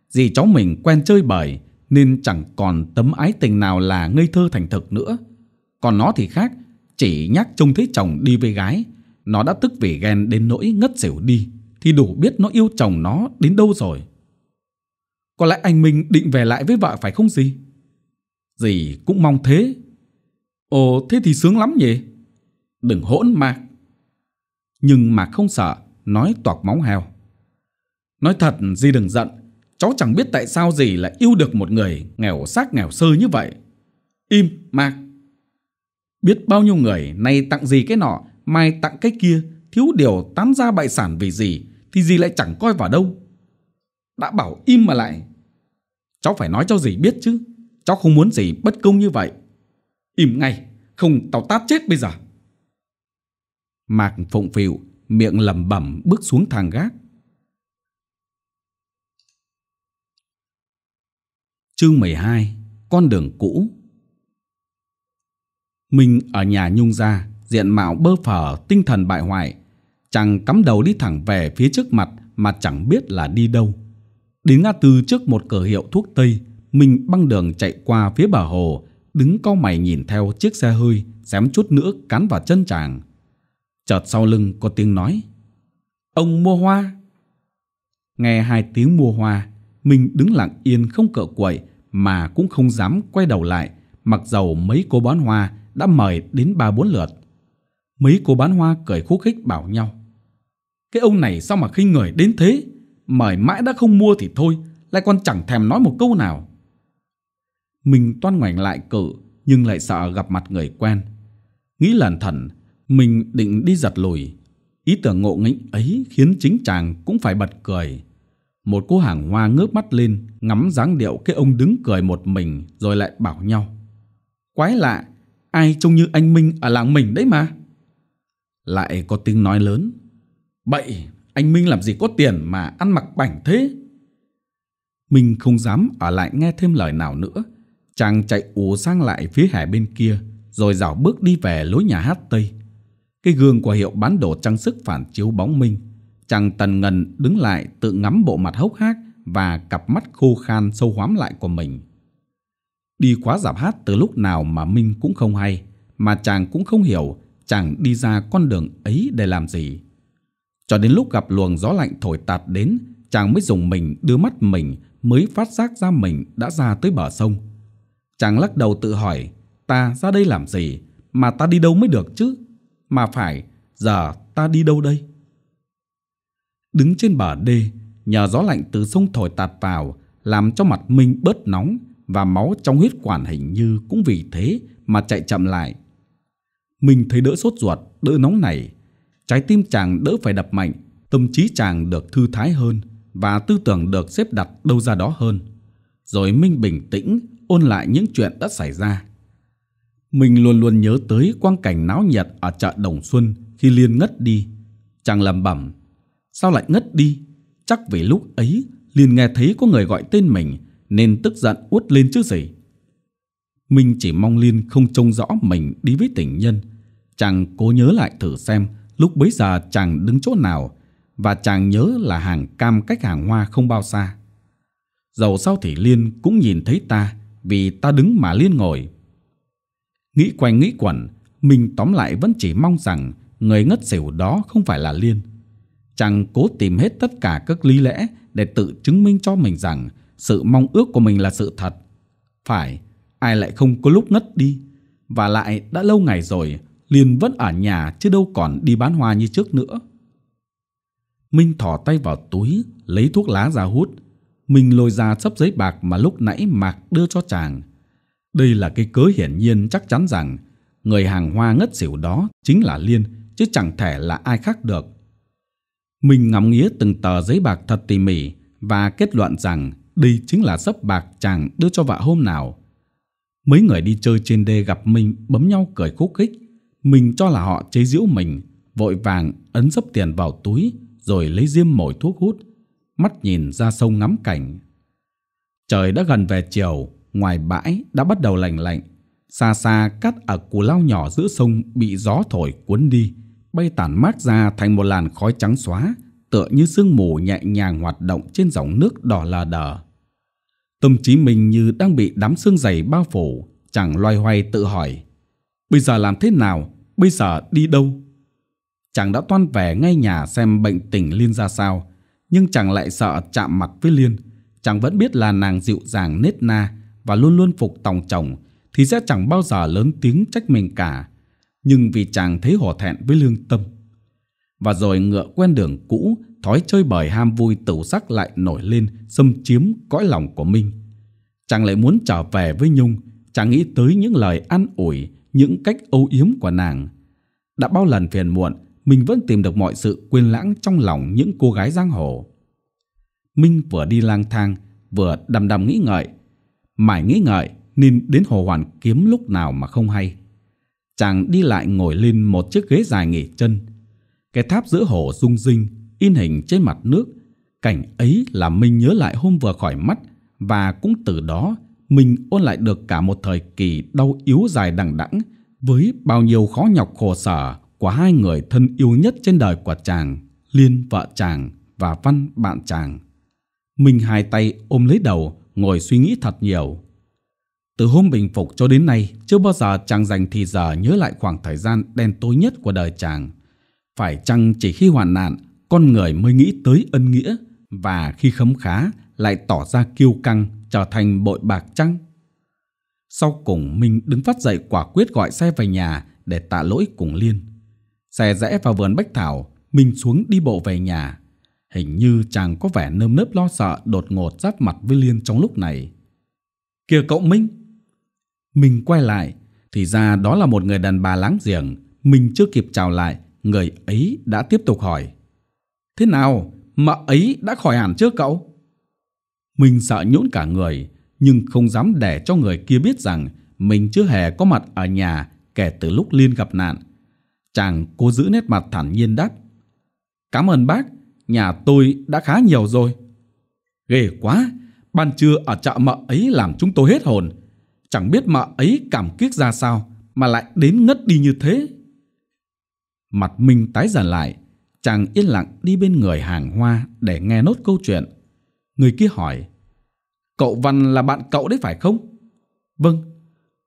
Dì cháu mình quen chơi bời nên chẳng còn tấm ái tình nào là ngây thơ thành thực nữa. Còn nó thì khác, chỉ nhắc trông thấy chồng đi với gái. Nó đã tức vì ghen đến nỗi ngất xỉu đi thì đủ biết nó yêu chồng nó đến đâu rồi. Có lẽ anh Minh định về lại với vợ phải không gì? Dì cũng mong thế. Ồ thế thì sướng lắm nhỉ? Đừng hỗn mà. Nhưng mà không sợ, nói toạc móng heo. Nói thật Di đừng giận Cháu chẳng biết tại sao gì là yêu được một người Nghèo xác nghèo sơ như vậy Im mạc Biết bao nhiêu người nay tặng gì cái nọ Mai tặng cái kia Thiếu điều tán ra bại sản vì gì Thì gì lại chẳng coi vào đâu Đã bảo im mà lại Cháu phải nói cho gì biết chứ Cháu không muốn gì bất công như vậy Im ngay Không tao tát chết bây giờ Mạc phụng phịu Miệng lẩm bẩm bước xuống thang gác Chương 12 Con đường cũ Mình ở nhà nhung ra Diện mạo bơ phở Tinh thần bại hoại Chàng cắm đầu đi thẳng về phía trước mặt Mà chẳng biết là đi đâu Đến ngã tư trước một cửa hiệu thuốc Tây Mình băng đường chạy qua phía bờ hồ Đứng cau mày nhìn theo chiếc xe hơi Xém chút nữa cắn vào chân chàng Chợt sau lưng có tiếng nói Ông mua hoa Nghe hai tiếng mua hoa mình đứng lặng yên không cựa quậy mà cũng không dám quay đầu lại, mặc dầu mấy cô bán hoa đã mời đến ba bốn lượt. Mấy cô bán hoa cười khúc khích bảo nhau. Cái ông này sao mà khinh người đến thế? Mời mãi đã không mua thì thôi, lại còn chẳng thèm nói một câu nào. Mình toan ngoảnh lại cự nhưng lại sợ gặp mặt người quen. Nghĩ lần thẩn, mình định đi giật lùi. Ý tưởng ngộ nghĩnh ấy khiến chính chàng cũng phải bật cười. Một cô hàng hoa ngước mắt lên, ngắm dáng điệu cái ông đứng cười một mình rồi lại bảo nhau. Quái lạ, ai trông như anh Minh ở làng mình đấy mà. Lại có tiếng nói lớn. Bậy, anh Minh làm gì có tiền mà ăn mặc bảnh thế? Minh không dám ở lại nghe thêm lời nào nữa. Chàng chạy ù sang lại phía hè bên kia, rồi dạo bước đi về lối nhà hát Tây. Cái gương của hiệu bán đồ trang sức phản chiếu bóng Minh Chàng Tần ngân đứng lại tự ngắm bộ mặt hốc hác và cặp mắt khô khan sâu hoám lại của mình. Đi quá giảm hát từ lúc nào mà Minh cũng không hay, mà chàng cũng không hiểu chàng đi ra con đường ấy để làm gì. Cho đến lúc gặp luồng gió lạnh thổi tạt đến, chàng mới dùng mình đưa mắt mình mới phát giác ra mình đã ra tới bờ sông. Chàng lắc đầu tự hỏi, ta ra đây làm gì, mà ta đi đâu mới được chứ? Mà phải, giờ ta đi đâu đây? Đứng trên bờ đê, nhờ gió lạnh từ sông thổi tạt vào, làm cho mặt Minh bớt nóng và máu trong huyết quản hình như cũng vì thế mà chạy chậm lại. Mình thấy đỡ sốt ruột, đỡ nóng này. Trái tim chàng đỡ phải đập mạnh, tâm trí chàng được thư thái hơn và tư tưởng được xếp đặt đâu ra đó hơn. Rồi Minh bình tĩnh ôn lại những chuyện đã xảy ra. Mình luôn luôn nhớ tới quang cảnh náo nhiệt ở chợ Đồng Xuân khi Liên ngất đi. Chàng lầm bẩm Sao lại ngất đi? Chắc về lúc ấy liền nghe thấy có người gọi tên mình nên tức giận út lên chứ gì. Mình chỉ mong Liên không trông rõ mình đi với tình nhân. Chàng cố nhớ lại thử xem lúc bấy giờ chàng đứng chỗ nào và chàng nhớ là hàng cam cách hàng hoa không bao xa. Dầu sao thì Liên cũng nhìn thấy ta vì ta đứng mà Liên ngồi. Nghĩ quanh nghĩ quẩn, mình tóm lại vẫn chỉ mong rằng người ngất xỉu đó không phải là Liên. Chàng cố tìm hết tất cả các lý lẽ để tự chứng minh cho mình rằng sự mong ước của mình là sự thật. Phải, ai lại không có lúc ngất đi. Và lại đã lâu ngày rồi, liền vẫn ở nhà chứ đâu còn đi bán hoa như trước nữa. Minh thỏ tay vào túi, lấy thuốc lá ra hút. Mình lôi ra sấp giấy bạc mà lúc nãy Mạc đưa cho chàng. Đây là cái cớ hiển nhiên chắc chắn rằng người hàng hoa ngất xỉu đó chính là Liên chứ chẳng thể là ai khác được. Mình ngắm nghĩa từng tờ giấy bạc thật tỉ mỉ và kết luận rằng đây chính là sấp bạc chàng đưa cho vợ hôm nào. Mấy người đi chơi trên đê gặp mình bấm nhau cười khúc khích. Mình cho là họ chế giễu mình, vội vàng ấn sấp tiền vào túi rồi lấy diêm mồi thuốc hút, mắt nhìn ra sông ngắm cảnh. Trời đã gần về chiều, ngoài bãi đã bắt đầu lạnh lạnh. Xa xa cát ở cù lao nhỏ giữa sông bị gió thổi cuốn đi, bay tản mát ra thành một làn khói trắng xóa, tựa như sương mù nhẹ nhàng hoạt động trên dòng nước đỏ lờ đờ. Tâm trí mình như đang bị đám sương dày bao phủ, chẳng loay hoay tự hỏi. Bây giờ làm thế nào? Bây giờ đi đâu? Chàng đã toan về ngay nhà xem bệnh tình Liên ra sao, nhưng chàng lại sợ chạm mặt với Liên. Chàng vẫn biết là nàng dịu dàng nết na và luôn luôn phục tòng chồng, thì sẽ chẳng bao giờ lớn tiếng trách mình cả nhưng vì chàng thấy hổ thẹn với lương tâm. Và rồi ngựa quen đường cũ, thói chơi bời ham vui tửu sắc lại nổi lên xâm chiếm cõi lòng của Minh. Chàng lại muốn trở về với Nhung, chàng nghĩ tới những lời an ủi, những cách âu yếm của nàng. Đã bao lần phiền muộn, mình vẫn tìm được mọi sự quên lãng trong lòng những cô gái giang hồ. Minh vừa đi lang thang, vừa đầm đầm nghĩ ngợi. Mãi nghĩ ngợi nên đến hồ hoàn kiếm lúc nào mà không hay chàng đi lại ngồi lên một chiếc ghế dài nghỉ chân. Cái tháp giữa hồ rung rinh, in hình trên mặt nước. Cảnh ấy là mình nhớ lại hôm vừa khỏi mắt và cũng từ đó mình ôn lại được cả một thời kỳ đau yếu dài đằng đẵng với bao nhiêu khó nhọc khổ sở của hai người thân yêu nhất trên đời của chàng, Liên vợ chàng và Văn bạn chàng. Mình hai tay ôm lấy đầu, ngồi suy nghĩ thật nhiều. Từ hôm bình phục cho đến nay, chưa bao giờ chàng dành thì giờ nhớ lại khoảng thời gian đen tối nhất của đời chàng. Phải chăng chỉ khi hoàn nạn, con người mới nghĩ tới ân nghĩa và khi khấm khá lại tỏ ra kiêu căng trở thành bội bạc chăng? Sau cùng mình đứng phát dậy quả quyết gọi xe về nhà để tạ lỗi cùng Liên. Xe rẽ vào vườn Bách Thảo, mình xuống đi bộ về nhà. Hình như chàng có vẻ nơm nớp lo sợ đột ngột giáp mặt với Liên trong lúc này. Kìa cậu Minh, mình quay lại, thì ra đó là một người đàn bà láng giềng. Mình chưa kịp chào lại, người ấy đã tiếp tục hỏi. Thế nào, mà ấy đã khỏi hẳn chưa cậu? Mình sợ nhũn cả người, nhưng không dám để cho người kia biết rằng mình chưa hề có mặt ở nhà kể từ lúc Liên gặp nạn. Chàng cố giữ nét mặt thản nhiên đáp. Cảm ơn bác, nhà tôi đã khá nhiều rồi. Ghê quá, ban trưa ở chợ mợ ấy làm chúng tôi hết hồn. Chẳng biết mợ ấy cảm kiếc ra sao mà lại đến ngất đi như thế. Mặt mình tái dần lại, chàng yên lặng đi bên người hàng hoa để nghe nốt câu chuyện. Người kia hỏi, cậu Văn là bạn cậu đấy phải không? Vâng,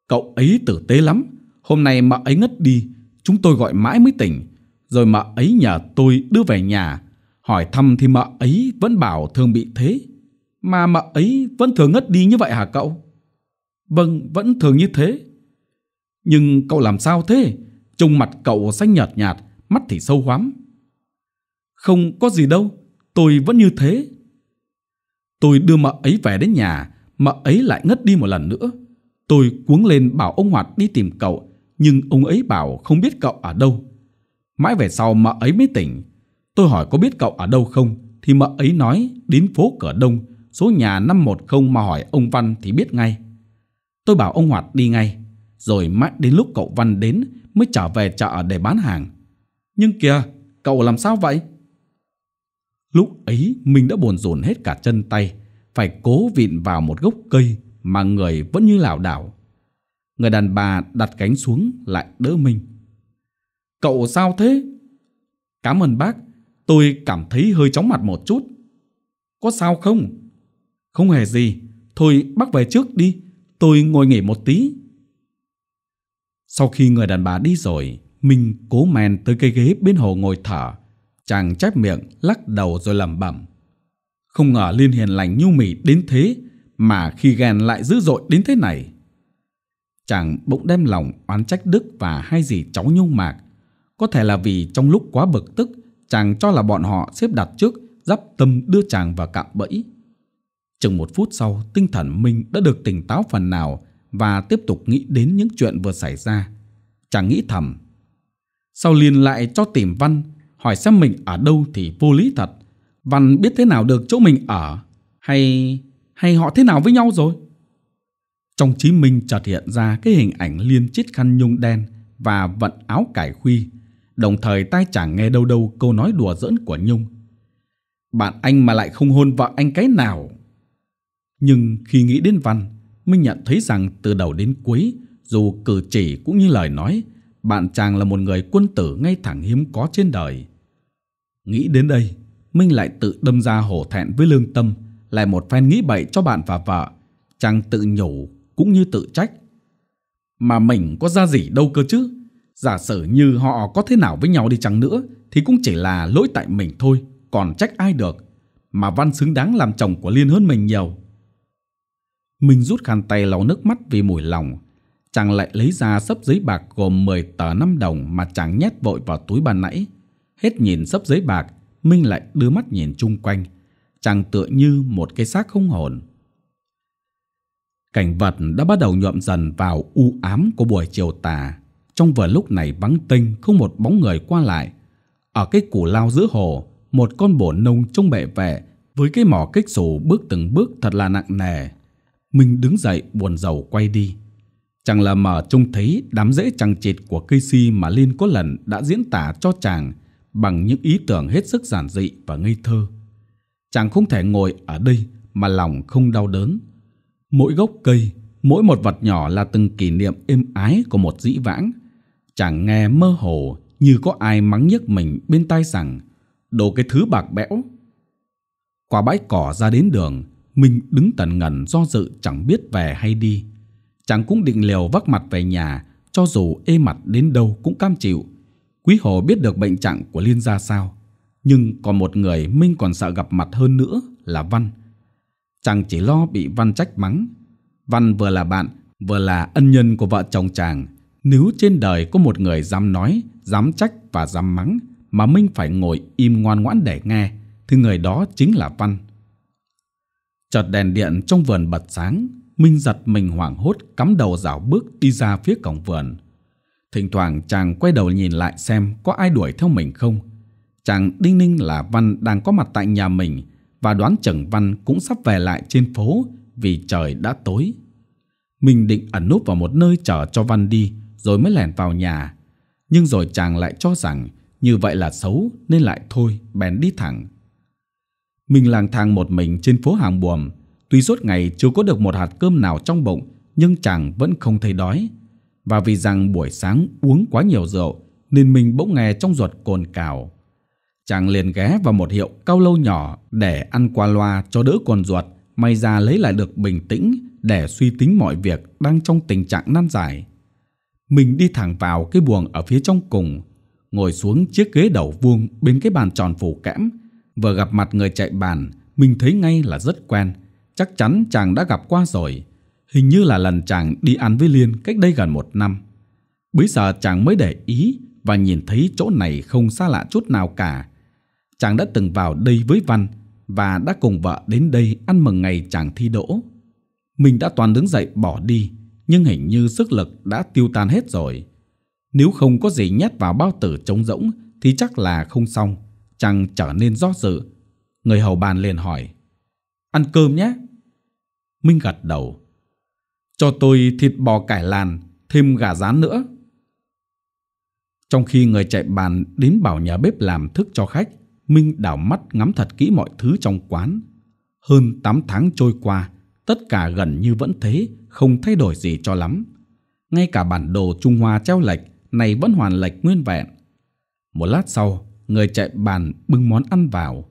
cậu ấy tử tế lắm. Hôm nay mợ ấy ngất đi, chúng tôi gọi mãi mới tỉnh. Rồi mợ ấy nhờ tôi đưa về nhà. Hỏi thăm thì mợ ấy vẫn bảo thường bị thế. Mà mợ ấy vẫn thường ngất đi như vậy hả cậu? Vâng, vẫn thường như thế. Nhưng cậu làm sao thế? Trông mặt cậu xanh nhợt nhạt, mắt thì sâu hoắm. Không có gì đâu, tôi vẫn như thế. Tôi đưa mợ ấy về đến nhà, mợ ấy lại ngất đi một lần nữa. Tôi cuống lên bảo ông Hoạt đi tìm cậu, nhưng ông ấy bảo không biết cậu ở đâu. Mãi về sau mợ ấy mới tỉnh. Tôi hỏi có biết cậu ở đâu không, thì mợ ấy nói đến phố Cửa Đông, số nhà 510 mà hỏi ông Văn thì biết ngay. Tôi bảo ông Hoạt đi ngay, rồi mãi đến lúc cậu Văn đến mới trở về chợ để bán hàng. Nhưng kìa, cậu làm sao vậy? Lúc ấy mình đã buồn rồn hết cả chân tay, phải cố vịn vào một gốc cây mà người vẫn như lảo đảo. Người đàn bà đặt cánh xuống lại đỡ mình. Cậu sao thế? Cảm ơn bác, tôi cảm thấy hơi chóng mặt một chút. Có sao không? Không hề gì, thôi bác về trước đi, Tôi ngồi nghỉ một tí. Sau khi người đàn bà đi rồi, mình cố men tới cây ghế bên hồ ngồi thở. Chàng chép miệng, lắc đầu rồi lẩm bẩm. Không ngờ Liên hiền lành nhu mì đến thế mà khi ghen lại dữ dội đến thế này. Chàng bỗng đem lòng oán trách Đức và hai dì cháu Nhung Mạc. Có thể là vì trong lúc quá bực tức, chàng cho là bọn họ xếp đặt trước, dắp tâm đưa chàng vào cạm bẫy. Chừng một phút sau, tinh thần Minh đã được tỉnh táo phần nào và tiếp tục nghĩ đến những chuyện vừa xảy ra. Chàng nghĩ thầm. Sau liền lại cho tìm Văn, hỏi xem mình ở đâu thì vô lý thật. Văn biết thế nào được chỗ mình ở, hay hay họ thế nào với nhau rồi? Trong trí Minh chợt hiện ra cái hình ảnh liên chít khăn nhung đen và vận áo cải khuy, đồng thời tai chẳng nghe đâu đâu câu nói đùa giỡn của Nhung. Bạn anh mà lại không hôn vợ anh cái nào? Nhưng khi nghĩ đến Văn, Minh nhận thấy rằng từ đầu đến cuối, dù cử chỉ cũng như lời nói, bạn chàng là một người quân tử ngay thẳng hiếm có trên đời. Nghĩ đến đây, Minh lại tự đâm ra hổ thẹn với lương tâm, lại một phen nghĩ bậy cho bạn và vợ. Chàng tự nhủ cũng như tự trách. Mà mình có ra gì đâu cơ chứ. Giả sử như họ có thế nào với nhau đi chăng nữa thì cũng chỉ là lỗi tại mình thôi, còn trách ai được. Mà Văn xứng đáng làm chồng của Liên hơn mình nhiều. Mình rút khăn tay lau nước mắt vì mùi lòng. Chàng lại lấy ra sấp giấy bạc gồm 10 tờ 5 đồng mà chàng nhét vội vào túi bàn nãy. Hết nhìn sấp giấy bạc, Minh lại đưa mắt nhìn chung quanh. Chàng tựa như một cái xác không hồn. Cảnh vật đã bắt đầu nhuộm dần vào u ám của buổi chiều tà. Trong vừa lúc này vắng tinh không một bóng người qua lại. Ở cái củ lao giữa hồ, một con bổ nông trông bệ vẻ với cái mỏ kích sủ bước từng bước thật là nặng nề mình đứng dậy buồn rầu quay đi. Chàng là mở trông thấy đám rễ chằng chịt của cây si mà Liên có lần đã diễn tả cho chàng bằng những ý tưởng hết sức giản dị và ngây thơ. Chàng không thể ngồi ở đây mà lòng không đau đớn. Mỗi gốc cây, mỗi một vật nhỏ là từng kỷ niệm êm ái của một dĩ vãng. Chàng nghe mơ hồ như có ai mắng nhức mình bên tai rằng đồ cái thứ bạc bẽo. Qua bãi cỏ ra đến đường, Minh đứng tần ngần do dự chẳng biết về hay đi. Chàng cũng định liều vác mặt về nhà, cho dù ê mặt đến đâu cũng cam chịu. Quý Hồ biết được bệnh trạng của Liên ra sao, nhưng còn một người Minh còn sợ gặp mặt hơn nữa là Văn. Chàng chỉ lo bị Văn trách mắng. Văn vừa là bạn, vừa là ân nhân của vợ chồng chàng. Nếu trên đời có một người dám nói, dám trách và dám mắng, mà Minh phải ngồi im ngoan ngoãn để nghe, thì người đó chính là Văn. Chợt đèn điện trong vườn bật sáng, Minh giật mình hoảng hốt cắm đầu rảo bước đi ra phía cổng vườn. Thỉnh thoảng chàng quay đầu nhìn lại xem có ai đuổi theo mình không. Chàng đinh ninh là Văn đang có mặt tại nhà mình và đoán chừng Văn cũng sắp về lại trên phố vì trời đã tối. Mình định ẩn núp vào một nơi chờ cho Văn đi rồi mới lèn vào nhà. Nhưng rồi chàng lại cho rằng như vậy là xấu nên lại thôi bèn đi thẳng mình lang thang một mình trên phố hàng buồm, tuy suốt ngày chưa có được một hạt cơm nào trong bụng, nhưng chàng vẫn không thấy đói. Và vì rằng buổi sáng uống quá nhiều rượu, nên mình bỗng nghe trong ruột cồn cào. Chàng liền ghé vào một hiệu cao lâu nhỏ để ăn qua loa cho đỡ cồn ruột, may ra lấy lại được bình tĩnh để suy tính mọi việc đang trong tình trạng nan giải. Mình đi thẳng vào cái buồng ở phía trong cùng, ngồi xuống chiếc ghế đầu vuông bên cái bàn tròn phủ kẽm Vừa gặp mặt người chạy bàn, mình thấy ngay là rất quen. Chắc chắn chàng đã gặp qua rồi. Hình như là lần chàng đi ăn với Liên cách đây gần một năm. Bây giờ chàng mới để ý và nhìn thấy chỗ này không xa lạ chút nào cả. Chàng đã từng vào đây với Văn và đã cùng vợ đến đây ăn mừng ngày chàng thi đỗ. Mình đã toàn đứng dậy bỏ đi, nhưng hình như sức lực đã tiêu tan hết rồi. Nếu không có gì nhét vào bao tử trống rỗng thì chắc là không xong. Chàng trở nên rót dự Người hầu bàn liền hỏi Ăn cơm nhé Minh gật đầu Cho tôi thịt bò cải làn Thêm gà rán nữa Trong khi người chạy bàn Đến bảo nhà bếp làm thức cho khách Minh đảo mắt ngắm thật kỹ mọi thứ trong quán Hơn 8 tháng trôi qua Tất cả gần như vẫn thế Không thay đổi gì cho lắm Ngay cả bản đồ Trung Hoa treo lệch Này vẫn hoàn lệch nguyên vẹn Một lát sau người chạy bàn bưng món ăn vào.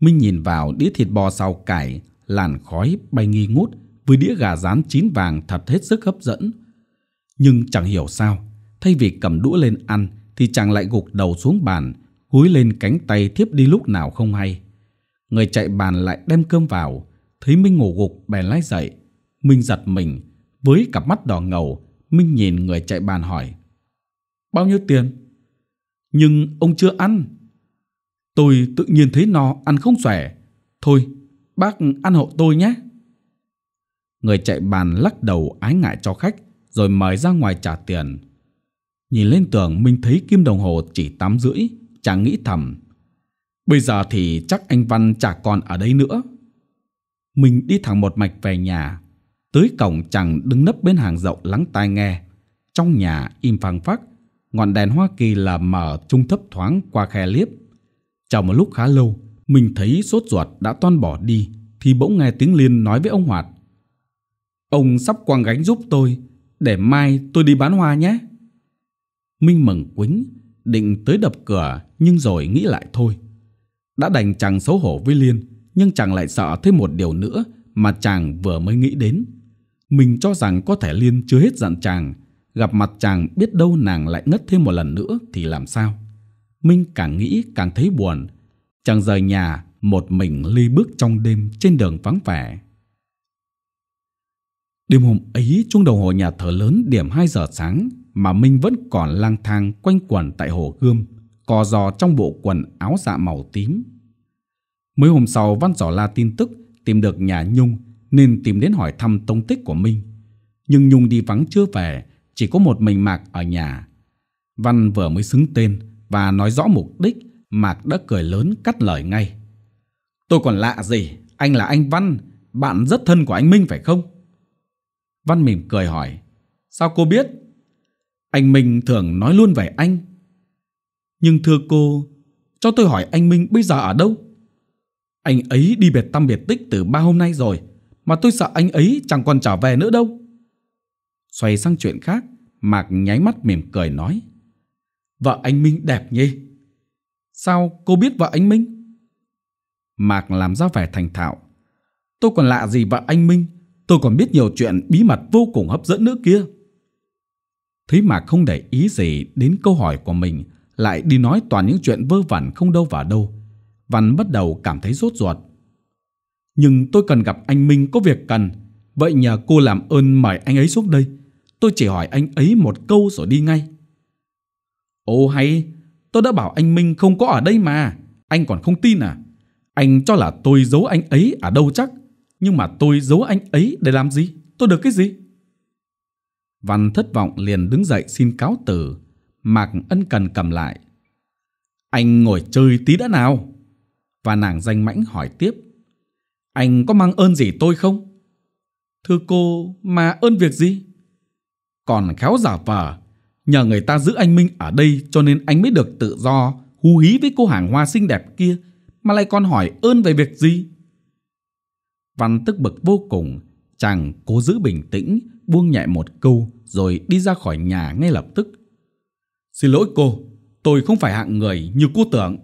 Minh nhìn vào đĩa thịt bò xào cải, làn khói bay nghi ngút với đĩa gà rán chín vàng thật hết sức hấp dẫn. Nhưng chẳng hiểu sao, thay vì cầm đũa lên ăn thì chàng lại gục đầu xuống bàn, gúi lên cánh tay thiếp đi lúc nào không hay. Người chạy bàn lại đem cơm vào, thấy Minh ngủ gục bèn lái dậy. Minh giật mình, với cặp mắt đỏ ngầu, Minh nhìn người chạy bàn hỏi. Bao nhiêu tiền? Nhưng ông chưa ăn. Tôi tự nhiên thấy no ăn không xòe. Thôi, bác ăn hộ tôi nhé. Người chạy bàn lắc đầu ái ngại cho khách rồi mời ra ngoài trả tiền. Nhìn lên tường mình thấy kim đồng hồ chỉ 8 rưỡi, chẳng nghĩ thầm. Bây giờ thì chắc anh Văn chả còn ở đây nữa. Mình đi thẳng một mạch về nhà. Tới cổng chàng đứng nấp bên hàng rộng lắng tai nghe. Trong nhà im phăng phắc, ngọn đèn Hoa Kỳ là mở trung thấp thoáng qua khe liếp Chào một lúc khá lâu, mình thấy sốt ruột đã toan bỏ đi thì bỗng nghe tiếng Liên nói với ông Hoạt. Ông sắp quăng gánh giúp tôi, để mai tôi đi bán hoa nhé. Minh mừng quính, định tới đập cửa nhưng rồi nghĩ lại thôi. Đã đành chàng xấu hổ với Liên, nhưng chàng lại sợ thêm một điều nữa mà chàng vừa mới nghĩ đến. Mình cho rằng có thể Liên chưa hết dặn chàng, gặp mặt chàng biết đâu nàng lại ngất thêm một lần nữa thì làm sao. Minh càng nghĩ càng thấy buồn. Chàng rời nhà một mình ly bước trong đêm trên đường vắng vẻ. Đêm hôm ấy chuông đồng hồ nhà thờ lớn điểm 2 giờ sáng mà Minh vẫn còn lang thang quanh quẩn tại hồ Gươm, cò giò trong bộ quần áo dạ màu tím. Mới hôm sau Văn Giỏ La tin tức tìm được nhà Nhung nên tìm đến hỏi thăm tông tích của Minh. Nhưng Nhung đi vắng chưa về, chỉ có một mình Mạc ở nhà. Văn vừa mới xứng tên, và nói rõ mục đích, Mạc đã cười lớn cắt lời ngay. Tôi còn lạ gì, anh là anh Văn, bạn rất thân của anh Minh phải không? Văn mỉm cười hỏi, sao cô biết? Anh Minh thường nói luôn về anh. Nhưng thưa cô, cho tôi hỏi anh Minh bây giờ ở đâu? Anh ấy đi biệt tâm biệt tích từ ba hôm nay rồi, mà tôi sợ anh ấy chẳng còn trở về nữa đâu. Xoay sang chuyện khác, Mạc nháy mắt mỉm cười nói. Vợ anh Minh đẹp nhỉ? Sao cô biết vợ anh Minh? Mạc làm ra vẻ thành thạo. Tôi còn lạ gì vợ anh Minh, tôi còn biết nhiều chuyện bí mật vô cùng hấp dẫn nữa kia. Thấy mà không để ý gì đến câu hỏi của mình, lại đi nói toàn những chuyện vơ vẩn không đâu vào đâu. Văn bắt đầu cảm thấy rốt ruột. Nhưng tôi cần gặp anh Minh có việc cần, vậy nhờ cô làm ơn mời anh ấy xuống đây. Tôi chỉ hỏi anh ấy một câu rồi đi ngay. Ô hay, tôi đã bảo anh Minh không có ở đây mà, anh còn không tin à? Anh cho là tôi giấu anh ấy ở đâu chắc, nhưng mà tôi giấu anh ấy để làm gì? Tôi được cái gì? Văn thất vọng liền đứng dậy xin cáo từ, Mạc ân cần cầm lại. Anh ngồi chơi tí đã nào? Và nàng danh mãnh hỏi tiếp. Anh có mang ơn gì tôi không? Thưa cô, mà ơn việc gì? Còn khéo giả vờ, Nhờ người ta giữ anh Minh ở đây cho nên anh mới được tự do, hú hí với cô hàng hoa xinh đẹp kia, mà lại còn hỏi ơn về việc gì? Văn tức bực vô cùng, chàng cố giữ bình tĩnh, buông nhẹ một câu rồi đi ra khỏi nhà ngay lập tức. Xin lỗi cô, tôi không phải hạng người như cô tưởng.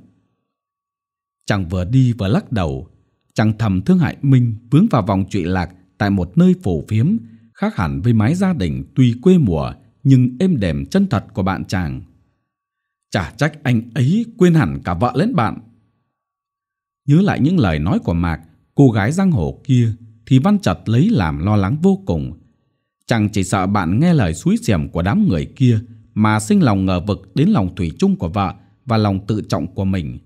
Chàng vừa đi vừa lắc đầu, chàng thầm thương hại Minh vướng vào vòng trụy lạc tại một nơi phổ phiếm, khác hẳn với mái gia đình tuy quê mùa nhưng êm đềm chân thật của bạn chàng. Chả trách anh ấy quên hẳn cả vợ lẫn bạn. Nhớ lại những lời nói của Mạc, cô gái giang hồ kia, thì Văn Chật lấy làm lo lắng vô cùng. Chàng chỉ sợ bạn nghe lời suối xẻm của đám người kia mà sinh lòng ngờ vực đến lòng thủy chung của vợ và lòng tự trọng của mình.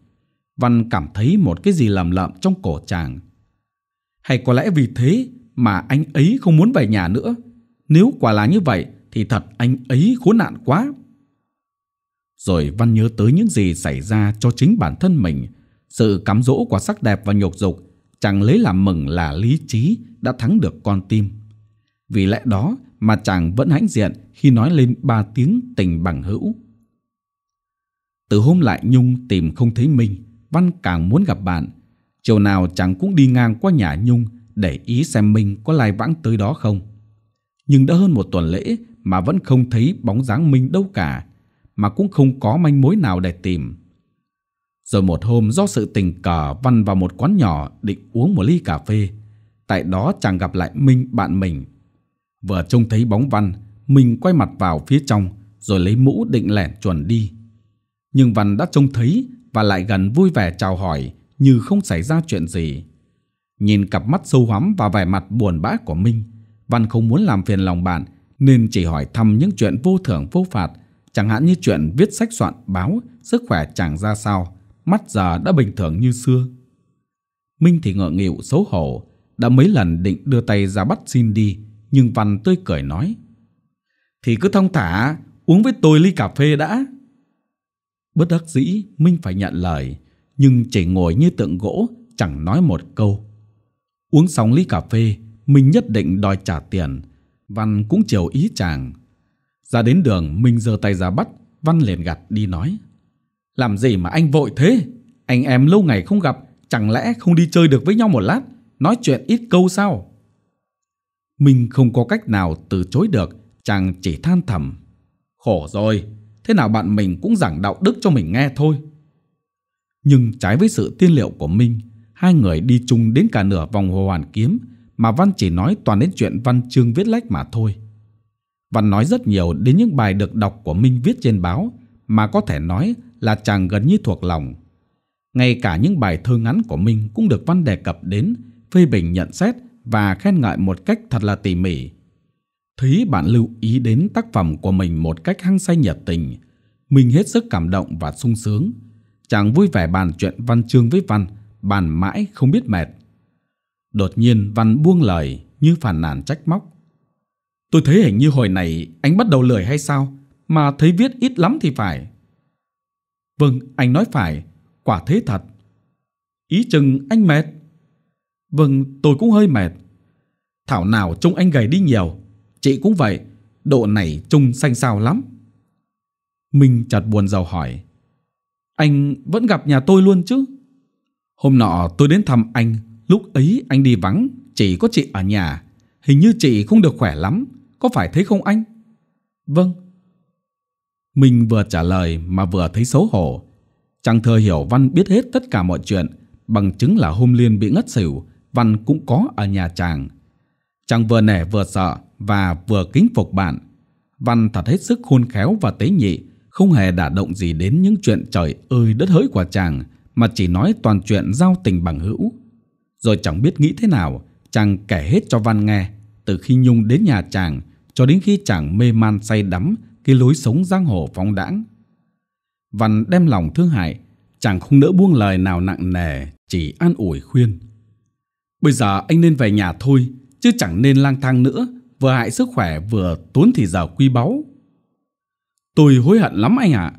Văn cảm thấy một cái gì lầm lợm trong cổ chàng. Hay có lẽ vì thế mà anh ấy không muốn về nhà nữa. Nếu quả là như vậy thì thật anh ấy khốn nạn quá. Rồi Văn nhớ tới những gì xảy ra cho chính bản thân mình, sự cám dỗ của sắc đẹp và nhục dục chàng lấy làm mừng là lý trí đã thắng được con tim. Vì lẽ đó mà chàng vẫn hãnh diện khi nói lên ba tiếng tình bằng hữu. Từ hôm lại Nhung tìm không thấy mình, Văn càng muốn gặp bạn. Chiều nào chàng cũng đi ngang qua nhà Nhung để ý xem mình có lai vãng tới đó không. Nhưng đã hơn một tuần lễ mà vẫn không thấy bóng dáng Minh đâu cả, mà cũng không có manh mối nào để tìm. Rồi một hôm do sự tình cờ văn vào một quán nhỏ định uống một ly cà phê. Tại đó chàng gặp lại Minh bạn mình. Vừa trông thấy bóng văn, mình quay mặt vào phía trong rồi lấy mũ định lẻn chuẩn đi. Nhưng văn đã trông thấy và lại gần vui vẻ chào hỏi như không xảy ra chuyện gì. Nhìn cặp mắt sâu hoắm và vẻ mặt buồn bã của Minh, Văn không muốn làm phiền lòng bạn nên chỉ hỏi thăm những chuyện vô thưởng vô phạt, chẳng hạn như chuyện viết sách soạn báo, sức khỏe chẳng ra sao, mắt giờ đã bình thường như xưa. Minh thì ngợ nghịu xấu hổ, đã mấy lần định đưa tay ra bắt xin đi, nhưng Văn tươi cười nói. Thì cứ thông thả, uống với tôi ly cà phê đã. Bất đắc dĩ, Minh phải nhận lời, nhưng chỉ ngồi như tượng gỗ, chẳng nói một câu. Uống xong ly cà phê, Minh nhất định đòi trả tiền, Văn cũng chiều ý chàng. Ra đến đường, mình giơ tay ra bắt, Văn liền gặt đi nói. Làm gì mà anh vội thế? Anh em lâu ngày không gặp, chẳng lẽ không đi chơi được với nhau một lát, nói chuyện ít câu sao? Mình không có cách nào từ chối được, chàng chỉ than thầm. Khổ rồi, thế nào bạn mình cũng giảng đạo đức cho mình nghe thôi. Nhưng trái với sự tiên liệu của Minh, hai người đi chung đến cả nửa vòng hồ hoàn kiếm mà Văn chỉ nói toàn đến chuyện Văn chương viết lách mà thôi. Văn nói rất nhiều đến những bài được đọc của Minh viết trên báo mà có thể nói là chàng gần như thuộc lòng. Ngay cả những bài thơ ngắn của Minh cũng được Văn đề cập đến, phê bình nhận xét và khen ngợi một cách thật là tỉ mỉ. Thấy bạn lưu ý đến tác phẩm của mình một cách hăng say nhiệt tình, mình hết sức cảm động và sung sướng. Chàng vui vẻ bàn chuyện văn chương với Văn, bàn mãi không biết mệt. Đột nhiên Văn buông lời như phản nàn trách móc. Tôi thấy hình như hồi này anh bắt đầu lười hay sao, mà thấy viết ít lắm thì phải. Vâng, anh nói phải, quả thế thật. Ý chừng anh mệt. Vâng, tôi cũng hơi mệt. Thảo nào trông anh gầy đi nhiều, chị cũng vậy, độ này trông xanh xao lắm. Minh chợt buồn giàu hỏi, anh vẫn gặp nhà tôi luôn chứ? Hôm nọ tôi đến thăm anh Lúc ấy anh đi vắng, chỉ có chị ở nhà. Hình như chị không được khỏe lắm, có phải thấy không anh? Vâng. Mình vừa trả lời mà vừa thấy xấu hổ. chàng thơ hiểu Văn biết hết tất cả mọi chuyện, bằng chứng là hôm Liên bị ngất xỉu, Văn cũng có ở nhà chàng. Chàng vừa nể vừa sợ và vừa kính phục bạn. Văn thật hết sức khôn khéo và tế nhị, không hề đả động gì đến những chuyện trời ơi đất hỡi của chàng, mà chỉ nói toàn chuyện giao tình bằng hữu. Rồi chẳng biết nghĩ thế nào, chàng kể hết cho Văn nghe, từ khi Nhung đến nhà chàng cho đến khi chàng mê man say đắm cái lối sống giang hồ phóng đãng. Văn đem lòng thương hại, chàng không nỡ buông lời nào nặng nề, chỉ an ủi khuyên. Bây giờ anh nên về nhà thôi, chứ chẳng nên lang thang nữa, vừa hại sức khỏe vừa tốn thì giờ quý báu. Tôi hối hận lắm anh ạ.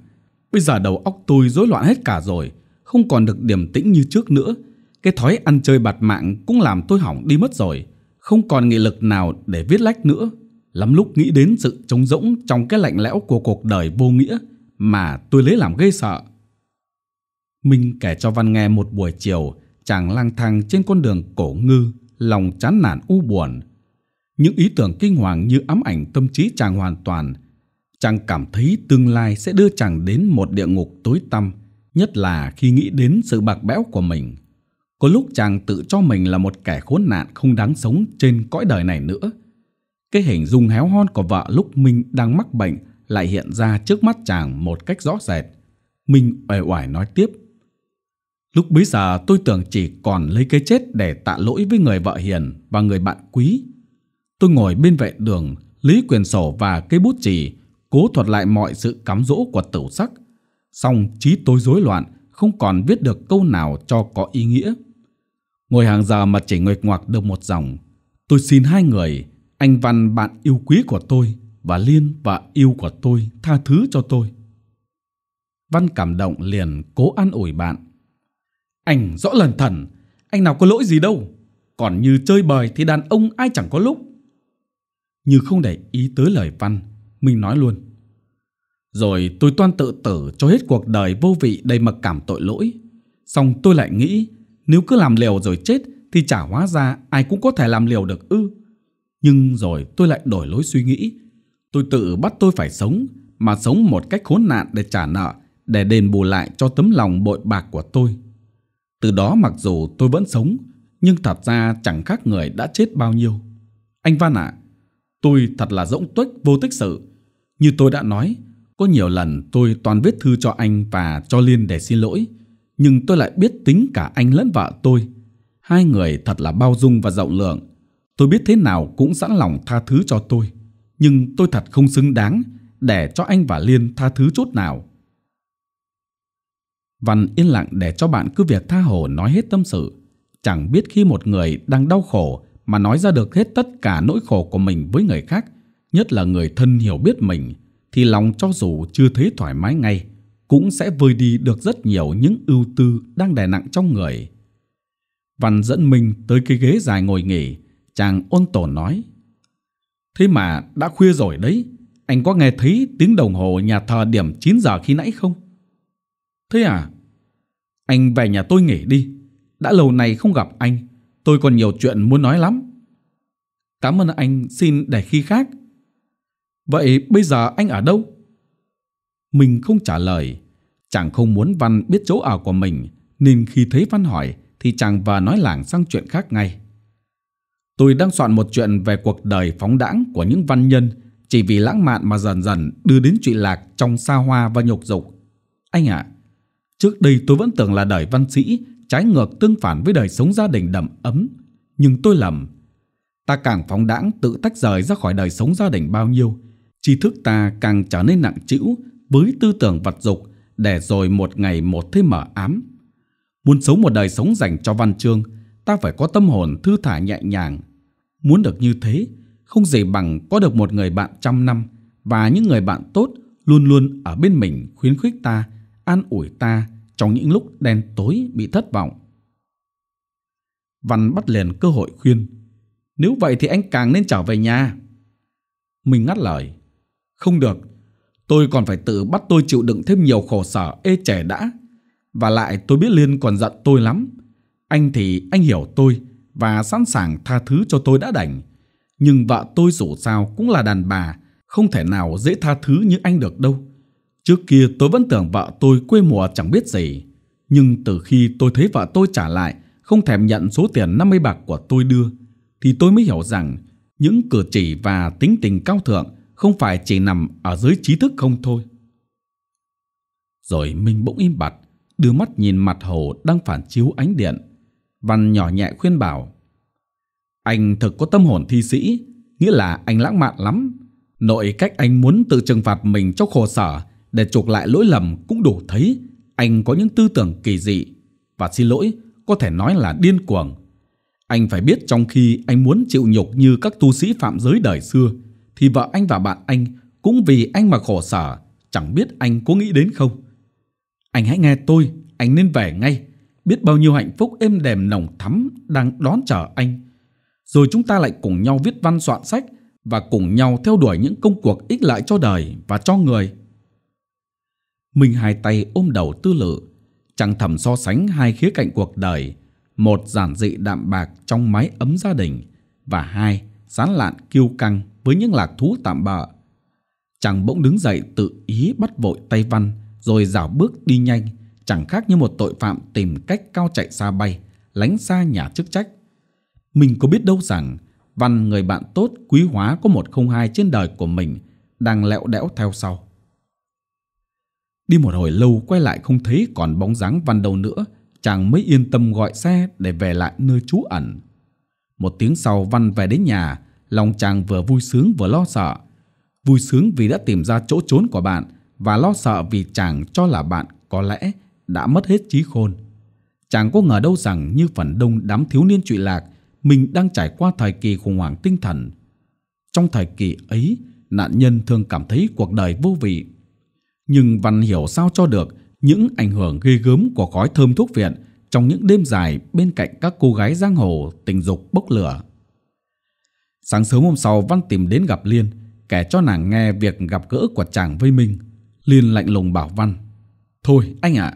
Bây giờ đầu óc tôi rối loạn hết cả rồi, không còn được điềm tĩnh như trước nữa, cái thói ăn chơi bạt mạng cũng làm tôi hỏng đi mất rồi, không còn nghị lực nào để viết lách nữa. Lắm lúc nghĩ đến sự trống rỗng trong cái lạnh lẽo của cuộc đời vô nghĩa mà tôi lấy làm gây sợ. Minh kể cho Văn nghe một buổi chiều, chàng lang thang trên con đường cổ ngư, lòng chán nản u buồn. Những ý tưởng kinh hoàng như ám ảnh tâm trí chàng hoàn toàn. Chàng cảm thấy tương lai sẽ đưa chàng đến một địa ngục tối tăm, nhất là khi nghĩ đến sự bạc bẽo của mình. Có lúc chàng tự cho mình là một kẻ khốn nạn không đáng sống trên cõi đời này nữa. Cái hình dung héo hon của vợ lúc mình đang mắc bệnh lại hiện ra trước mắt chàng một cách rõ rệt. mình uể oải nói tiếp. Lúc bấy giờ tôi tưởng chỉ còn lấy cái chết để tạ lỗi với người vợ hiền và người bạn quý. Tôi ngồi bên vệ đường, lý quyền sổ và cây bút chì, cố thuật lại mọi sự cám dỗ của tửu sắc. Xong trí tôi rối loạn, không còn viết được câu nào cho có ý nghĩa. Ngồi hàng giờ mà chỉ nguệch ngoạc được một dòng. Tôi xin hai người, anh Văn bạn yêu quý của tôi và Liên và yêu của tôi tha thứ cho tôi. Văn cảm động liền cố an ủi bạn. Anh rõ lần thần, anh nào có lỗi gì đâu. Còn như chơi bời thì đàn ông ai chẳng có lúc. Như không để ý tới lời Văn, mình nói luôn. Rồi tôi toan tự tử cho hết cuộc đời vô vị đây mà cảm tội lỗi. Xong tôi lại nghĩ nếu cứ làm liều rồi chết thì chả hóa ra ai cũng có thể làm liều được ư. Nhưng rồi tôi lại đổi lối suy nghĩ. Tôi tự bắt tôi phải sống, mà sống một cách khốn nạn để trả nợ, để đền bù lại cho tấm lòng bội bạc của tôi. Từ đó mặc dù tôi vẫn sống, nhưng thật ra chẳng khác người đã chết bao nhiêu. Anh Văn ạ, tôi thật là rỗng tuếch vô tích sự. Như tôi đã nói, có nhiều lần tôi toàn viết thư cho anh và cho Liên để xin lỗi, nhưng tôi lại biết tính cả anh lẫn vợ tôi. Hai người thật là bao dung và rộng lượng. Tôi biết thế nào cũng sẵn lòng tha thứ cho tôi. Nhưng tôi thật không xứng đáng để cho anh và Liên tha thứ chút nào. Văn yên lặng để cho bạn cứ việc tha hồ nói hết tâm sự. Chẳng biết khi một người đang đau khổ mà nói ra được hết tất cả nỗi khổ của mình với người khác, nhất là người thân hiểu biết mình, thì lòng cho dù chưa thấy thoải mái ngay, cũng sẽ vơi đi được rất nhiều những ưu tư đang đè nặng trong người. Văn dẫn mình tới cái ghế dài ngồi nghỉ, chàng ôn tồn nói. Thế mà đã khuya rồi đấy, anh có nghe thấy tiếng đồng hồ nhà thờ điểm 9 giờ khi nãy không? Thế à? Anh về nhà tôi nghỉ đi, đã lâu nay không gặp anh, tôi còn nhiều chuyện muốn nói lắm. Cảm ơn anh, xin để khi khác. Vậy bây giờ anh ở đâu? Mình không trả lời. Chàng không muốn Văn biết chỗ ảo của mình, nên khi thấy Văn hỏi thì chàng và nói lảng sang chuyện khác ngay. Tôi đang soạn một chuyện về cuộc đời phóng đãng của những văn nhân chỉ vì lãng mạn mà dần dần đưa đến chuyện lạc trong xa hoa và nhục dục. Anh ạ, trước đây tôi vẫn tưởng là đời văn sĩ trái ngược tương phản với đời sống gia đình đầm ấm. Nhưng tôi lầm. Ta càng phóng đãng tự tách rời ra khỏi đời sống gia đình bao nhiêu, tri thức ta càng trở nên nặng trĩu với tư tưởng vật dục để rồi một ngày một thế mở ám. Muốn sống một đời sống dành cho văn chương, ta phải có tâm hồn thư thả nhẹ nhàng. Muốn được như thế, không gì bằng có được một người bạn trăm năm và những người bạn tốt luôn luôn ở bên mình khuyến khích ta, an ủi ta trong những lúc đen tối bị thất vọng. Văn bắt liền cơ hội khuyên. Nếu vậy thì anh càng nên trở về nhà. Mình ngắt lời. Không được, Tôi còn phải tự bắt tôi chịu đựng thêm nhiều khổ sở ê trẻ đã. Và lại tôi biết Liên còn giận tôi lắm. Anh thì anh hiểu tôi và sẵn sàng tha thứ cho tôi đã đành. Nhưng vợ tôi dù sao cũng là đàn bà, không thể nào dễ tha thứ như anh được đâu. Trước kia tôi vẫn tưởng vợ tôi quê mùa chẳng biết gì. Nhưng từ khi tôi thấy vợ tôi trả lại, không thèm nhận số tiền 50 bạc của tôi đưa, thì tôi mới hiểu rằng những cử chỉ và tính tình cao thượng không phải chỉ nằm ở dưới trí thức không thôi. Rồi Minh bỗng im bặt, đưa mắt nhìn mặt hồ đang phản chiếu ánh điện. Văn nhỏ nhẹ khuyên bảo. Anh thực có tâm hồn thi sĩ, nghĩa là anh lãng mạn lắm. Nội cách anh muốn tự trừng phạt mình cho khổ sở để chuộc lại lỗi lầm cũng đủ thấy anh có những tư tưởng kỳ dị và xin lỗi có thể nói là điên cuồng. Anh phải biết trong khi anh muốn chịu nhục như các tu sĩ phạm giới đời xưa – thì vợ anh và bạn anh cũng vì anh mà khổ sở, chẳng biết anh có nghĩ đến không. Anh hãy nghe tôi, anh nên về ngay, biết bao nhiêu hạnh phúc êm đềm nồng thắm đang đón chờ anh. Rồi chúng ta lại cùng nhau viết văn soạn sách và cùng nhau theo đuổi những công cuộc ích lợi cho đời và cho người. Mình hai tay ôm đầu tư lự, chẳng thầm so sánh hai khía cạnh cuộc đời, một giản dị đạm bạc trong mái ấm gia đình và hai sán lạn kiêu căng với những lạc thú tạm bợ. Chàng bỗng đứng dậy tự ý bắt vội tay văn, rồi dảo bước đi nhanh, chẳng khác như một tội phạm tìm cách cao chạy xa bay, lánh xa nhà chức trách. Mình có biết đâu rằng, văn người bạn tốt quý hóa có một không hai trên đời của mình đang lẹo đẽo theo sau. Đi một hồi lâu quay lại không thấy còn bóng dáng văn đâu nữa, chàng mới yên tâm gọi xe để về lại nơi trú ẩn. Một tiếng sau văn về đến nhà, Lòng chàng vừa vui sướng vừa lo sợ. Vui sướng vì đã tìm ra chỗ trốn của bạn và lo sợ vì chàng cho là bạn có lẽ đã mất hết trí khôn. Chàng có ngờ đâu rằng như phần đông đám thiếu niên trụy lạc, mình đang trải qua thời kỳ khủng hoảng tinh thần. Trong thời kỳ ấy, nạn nhân thường cảm thấy cuộc đời vô vị. Nhưng Văn hiểu sao cho được những ảnh hưởng ghê gớm của khói thơm thuốc viện trong những đêm dài bên cạnh các cô gái giang hồ tình dục bốc lửa. Sáng sớm hôm sau Văn tìm đến gặp Liên, kể cho nàng nghe việc gặp gỡ của chàng với mình. Liên lạnh lùng bảo Văn. Thôi anh ạ,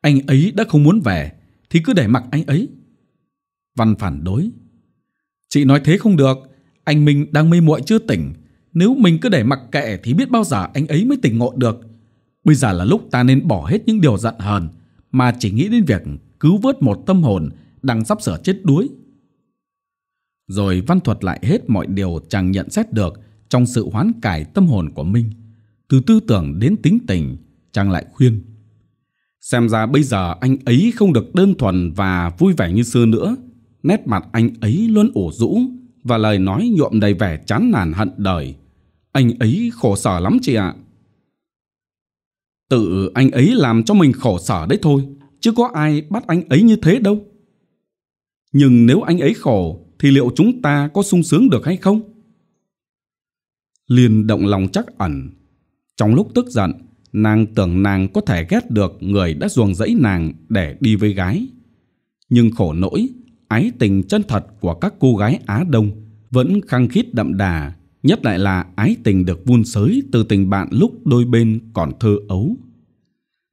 anh ấy đã không muốn về thì cứ để mặc anh ấy. Văn phản đối. Chị nói thế không được, anh Minh đang mê muội chưa tỉnh. Nếu mình cứ để mặc kệ thì biết bao giờ anh ấy mới tỉnh ngộ được. Bây giờ là lúc ta nên bỏ hết những điều giận hờn mà chỉ nghĩ đến việc cứu vớt một tâm hồn đang sắp sửa chết đuối rồi văn thuật lại hết mọi điều chàng nhận xét được trong sự hoán cải tâm hồn của Minh. Từ tư tưởng đến tính tình, chàng lại khuyên. Xem ra bây giờ anh ấy không được đơn thuần và vui vẻ như xưa nữa. Nét mặt anh ấy luôn ủ rũ và lời nói nhuộm đầy vẻ chán nản hận đời. Anh ấy khổ sở lắm chị ạ. Tự anh ấy làm cho mình khổ sở đấy thôi, chứ có ai bắt anh ấy như thế đâu. Nhưng nếu anh ấy khổ thì liệu chúng ta có sung sướng được hay không? Liên động lòng chắc ẩn. Trong lúc tức giận, nàng tưởng nàng có thể ghét được người đã ruồng rẫy nàng để đi với gái. Nhưng khổ nỗi, ái tình chân thật của các cô gái Á Đông vẫn khăng khít đậm đà, nhất lại là ái tình được vun sới từ tình bạn lúc đôi bên còn thơ ấu.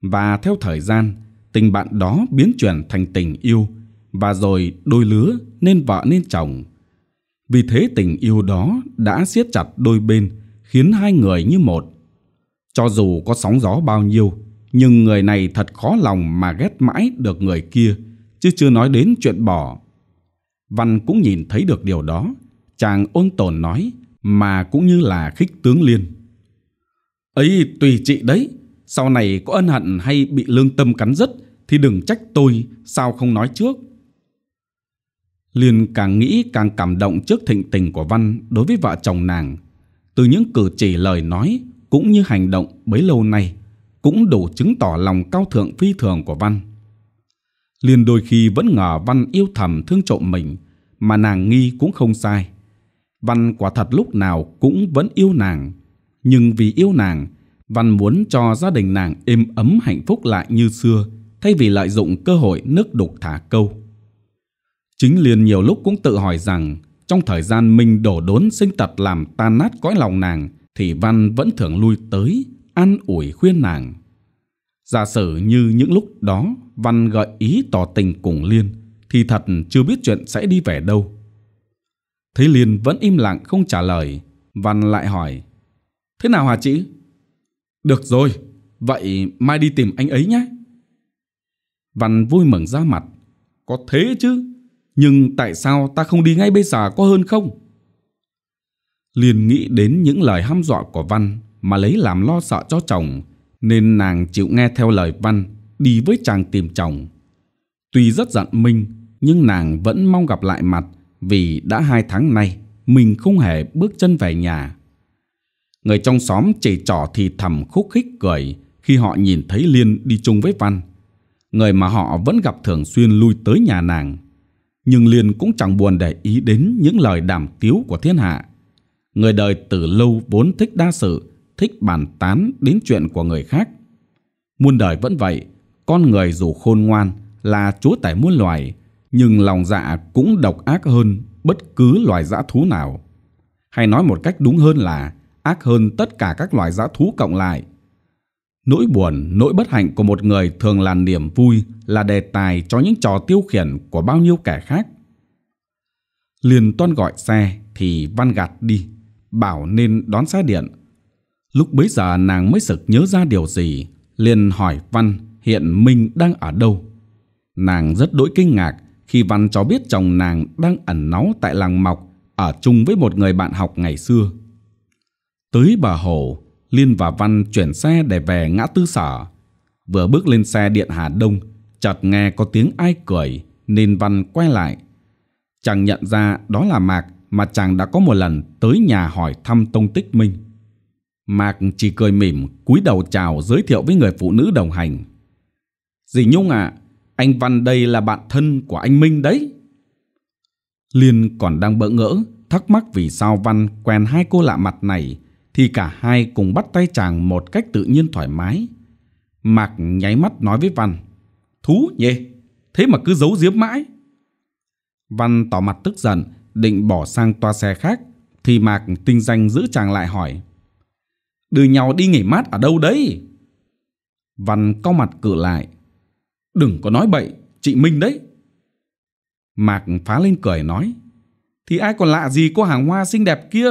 Và theo thời gian, tình bạn đó biến chuyển thành tình yêu – và rồi đôi lứa nên vợ nên chồng. Vì thế tình yêu đó đã siết chặt đôi bên, khiến hai người như một. Cho dù có sóng gió bao nhiêu, nhưng người này thật khó lòng mà ghét mãi được người kia, chứ chưa nói đến chuyện bỏ. Văn cũng nhìn thấy được điều đó, chàng ôn tồn nói mà cũng như là khích tướng liên. Ấy tùy chị đấy, sau này có ân hận hay bị lương tâm cắn rứt thì đừng trách tôi sao không nói trước. Liên càng nghĩ càng cảm động trước thịnh tình của Văn đối với vợ chồng nàng. Từ những cử chỉ lời nói cũng như hành động bấy lâu nay cũng đủ chứng tỏ lòng cao thượng phi thường của Văn. Liên đôi khi vẫn ngờ Văn yêu thầm thương trộm mình mà nàng nghi cũng không sai. Văn quả thật lúc nào cũng vẫn yêu nàng. Nhưng vì yêu nàng, Văn muốn cho gia đình nàng êm ấm hạnh phúc lại như xưa thay vì lợi dụng cơ hội nước đục thả câu. Chính Liên nhiều lúc cũng tự hỏi rằng trong thời gian mình đổ đốn sinh tật làm tan nát cõi lòng nàng thì Văn vẫn thường lui tới, an ủi khuyên nàng. Giả sử như những lúc đó Văn gợi ý tỏ tình cùng Liên thì thật chưa biết chuyện sẽ đi về đâu. Thấy Liên vẫn im lặng không trả lời, Văn lại hỏi Thế nào hả chị? Được rồi, vậy mai đi tìm anh ấy nhé. Văn vui mừng ra mặt. Có thế chứ, nhưng tại sao ta không đi ngay bây giờ có hơn không? Liền nghĩ đến những lời hăm dọa của Văn mà lấy làm lo sợ cho chồng, nên nàng chịu nghe theo lời Văn, đi với chàng tìm chồng. Tuy rất giận Minh, nhưng nàng vẫn mong gặp lại mặt vì đã hai tháng nay mình không hề bước chân về nhà. Người trong xóm chỉ trỏ thì thầm khúc khích cười khi họ nhìn thấy Liên đi chung với Văn. Người mà họ vẫn gặp thường xuyên lui tới nhà nàng nhưng liền cũng chẳng buồn để ý đến những lời đàm tiếu của thiên hạ. Người đời từ lâu vốn thích đa sự, thích bàn tán đến chuyện của người khác. Muôn đời vẫn vậy, con người dù khôn ngoan là chúa tể muôn loài, nhưng lòng dạ cũng độc ác hơn bất cứ loài dã thú nào. Hay nói một cách đúng hơn là ác hơn tất cả các loài dã thú cộng lại Nỗi buồn, nỗi bất hạnh của một người thường là niềm vui, là đề tài cho những trò tiêu khiển của bao nhiêu kẻ khác. Liền toan gọi xe thì Văn gạt đi, bảo nên đón xe điện. Lúc bấy giờ nàng mới sực nhớ ra điều gì, liền hỏi Văn hiện Minh đang ở đâu. Nàng rất đỗi kinh ngạc khi Văn cho biết chồng nàng đang ẩn náu tại làng Mọc ở chung với một người bạn học ngày xưa. Tới bà Hồ, Liên và Văn chuyển xe để về ngã tư sở. Vừa bước lên xe điện Hà Đông, chợt nghe có tiếng ai cười nên Văn quay lại. Chàng nhận ra đó là Mạc mà chàng đã có một lần tới nhà hỏi thăm tông tích minh. Mạc chỉ cười mỉm, cúi đầu chào giới thiệu với người phụ nữ đồng hành. Dì Nhung ạ, anh Văn đây là bạn thân của anh Minh đấy. Liên còn đang bỡ ngỡ, thắc mắc vì sao Văn quen hai cô lạ mặt này thì cả hai cùng bắt tay chàng một cách tự nhiên thoải mái. Mạc nháy mắt nói với Văn, Thú nhỉ, thế mà cứ giấu giếm mãi. Văn tỏ mặt tức giận, định bỏ sang toa xe khác, thì Mạc tinh danh giữ chàng lại hỏi, Đưa nhau đi nghỉ mát ở đâu đấy? Văn cau mặt cử lại, Đừng có nói bậy, chị Minh đấy. Mạc phá lên cười nói, Thì ai còn lạ gì cô hàng hoa xinh đẹp kia?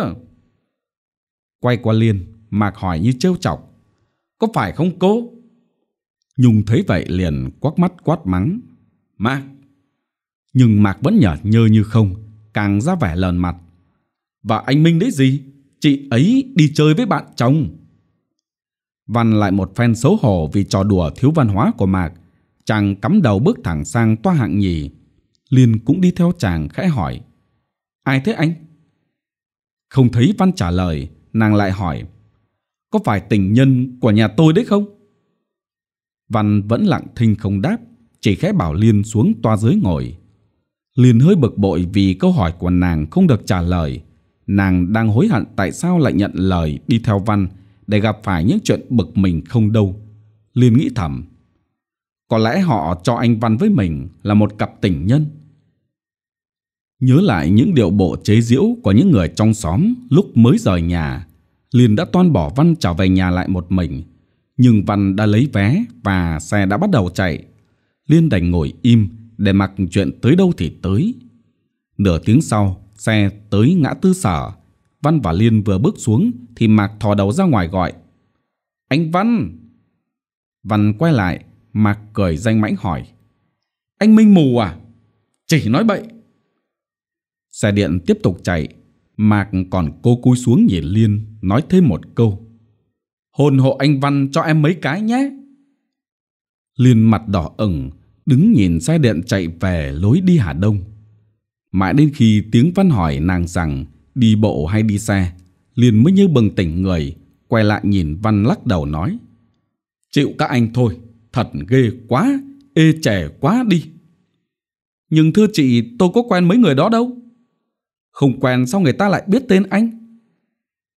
Quay qua Liên, Mạc hỏi như trêu chọc. Có phải không cô Nhung thấy vậy liền quắc mắt quát mắng. Mạc! Nhưng Mạc vẫn nhở nhơ như không, càng ra vẻ lờn mặt. Và anh Minh đấy gì? Chị ấy đi chơi với bạn chồng. Văn lại một phen xấu hổ vì trò đùa thiếu văn hóa của Mạc. Chàng cắm đầu bước thẳng sang toa hạng nhì. Liên cũng đi theo chàng khẽ hỏi. Ai thế anh? Không thấy Văn trả lời, nàng lại hỏi Có phải tình nhân của nhà tôi đấy không? Văn vẫn lặng thinh không đáp, chỉ khẽ bảo Liên xuống toa dưới ngồi. Liên hơi bực bội vì câu hỏi của nàng không được trả lời. Nàng đang hối hận tại sao lại nhận lời đi theo Văn để gặp phải những chuyện bực mình không đâu. Liên nghĩ thầm. Có lẽ họ cho anh Văn với mình là một cặp tình nhân. Nhớ lại những điệu bộ chế giễu của những người trong xóm lúc mới rời nhà, liền đã toan bỏ Văn trở về nhà lại một mình. Nhưng Văn đã lấy vé và xe đã bắt đầu chạy. Liên đành ngồi im để mặc chuyện tới đâu thì tới. Nửa tiếng sau, xe tới ngã tư sở. Văn và Liên vừa bước xuống thì Mạc thò đầu ra ngoài gọi. Anh Văn! Văn quay lại, Mạc cười danh mãnh hỏi. Anh Minh mù à? Chỉ nói bậy! Xe điện tiếp tục chạy, Mạc còn cô cúi xuống nhìn Liên, nói thêm một câu. Hồn hộ anh Văn cho em mấy cái nhé. Liên mặt đỏ ửng, đứng nhìn xe điện chạy về lối đi Hà Đông. Mãi đến khi tiếng Văn hỏi nàng rằng đi bộ hay đi xe, Liên mới như bừng tỉnh người, quay lại nhìn Văn lắc đầu nói. Chịu các anh thôi, thật ghê quá, ê trẻ quá đi. Nhưng thưa chị, tôi có quen mấy người đó đâu. Không quen sao người ta lại biết tên anh?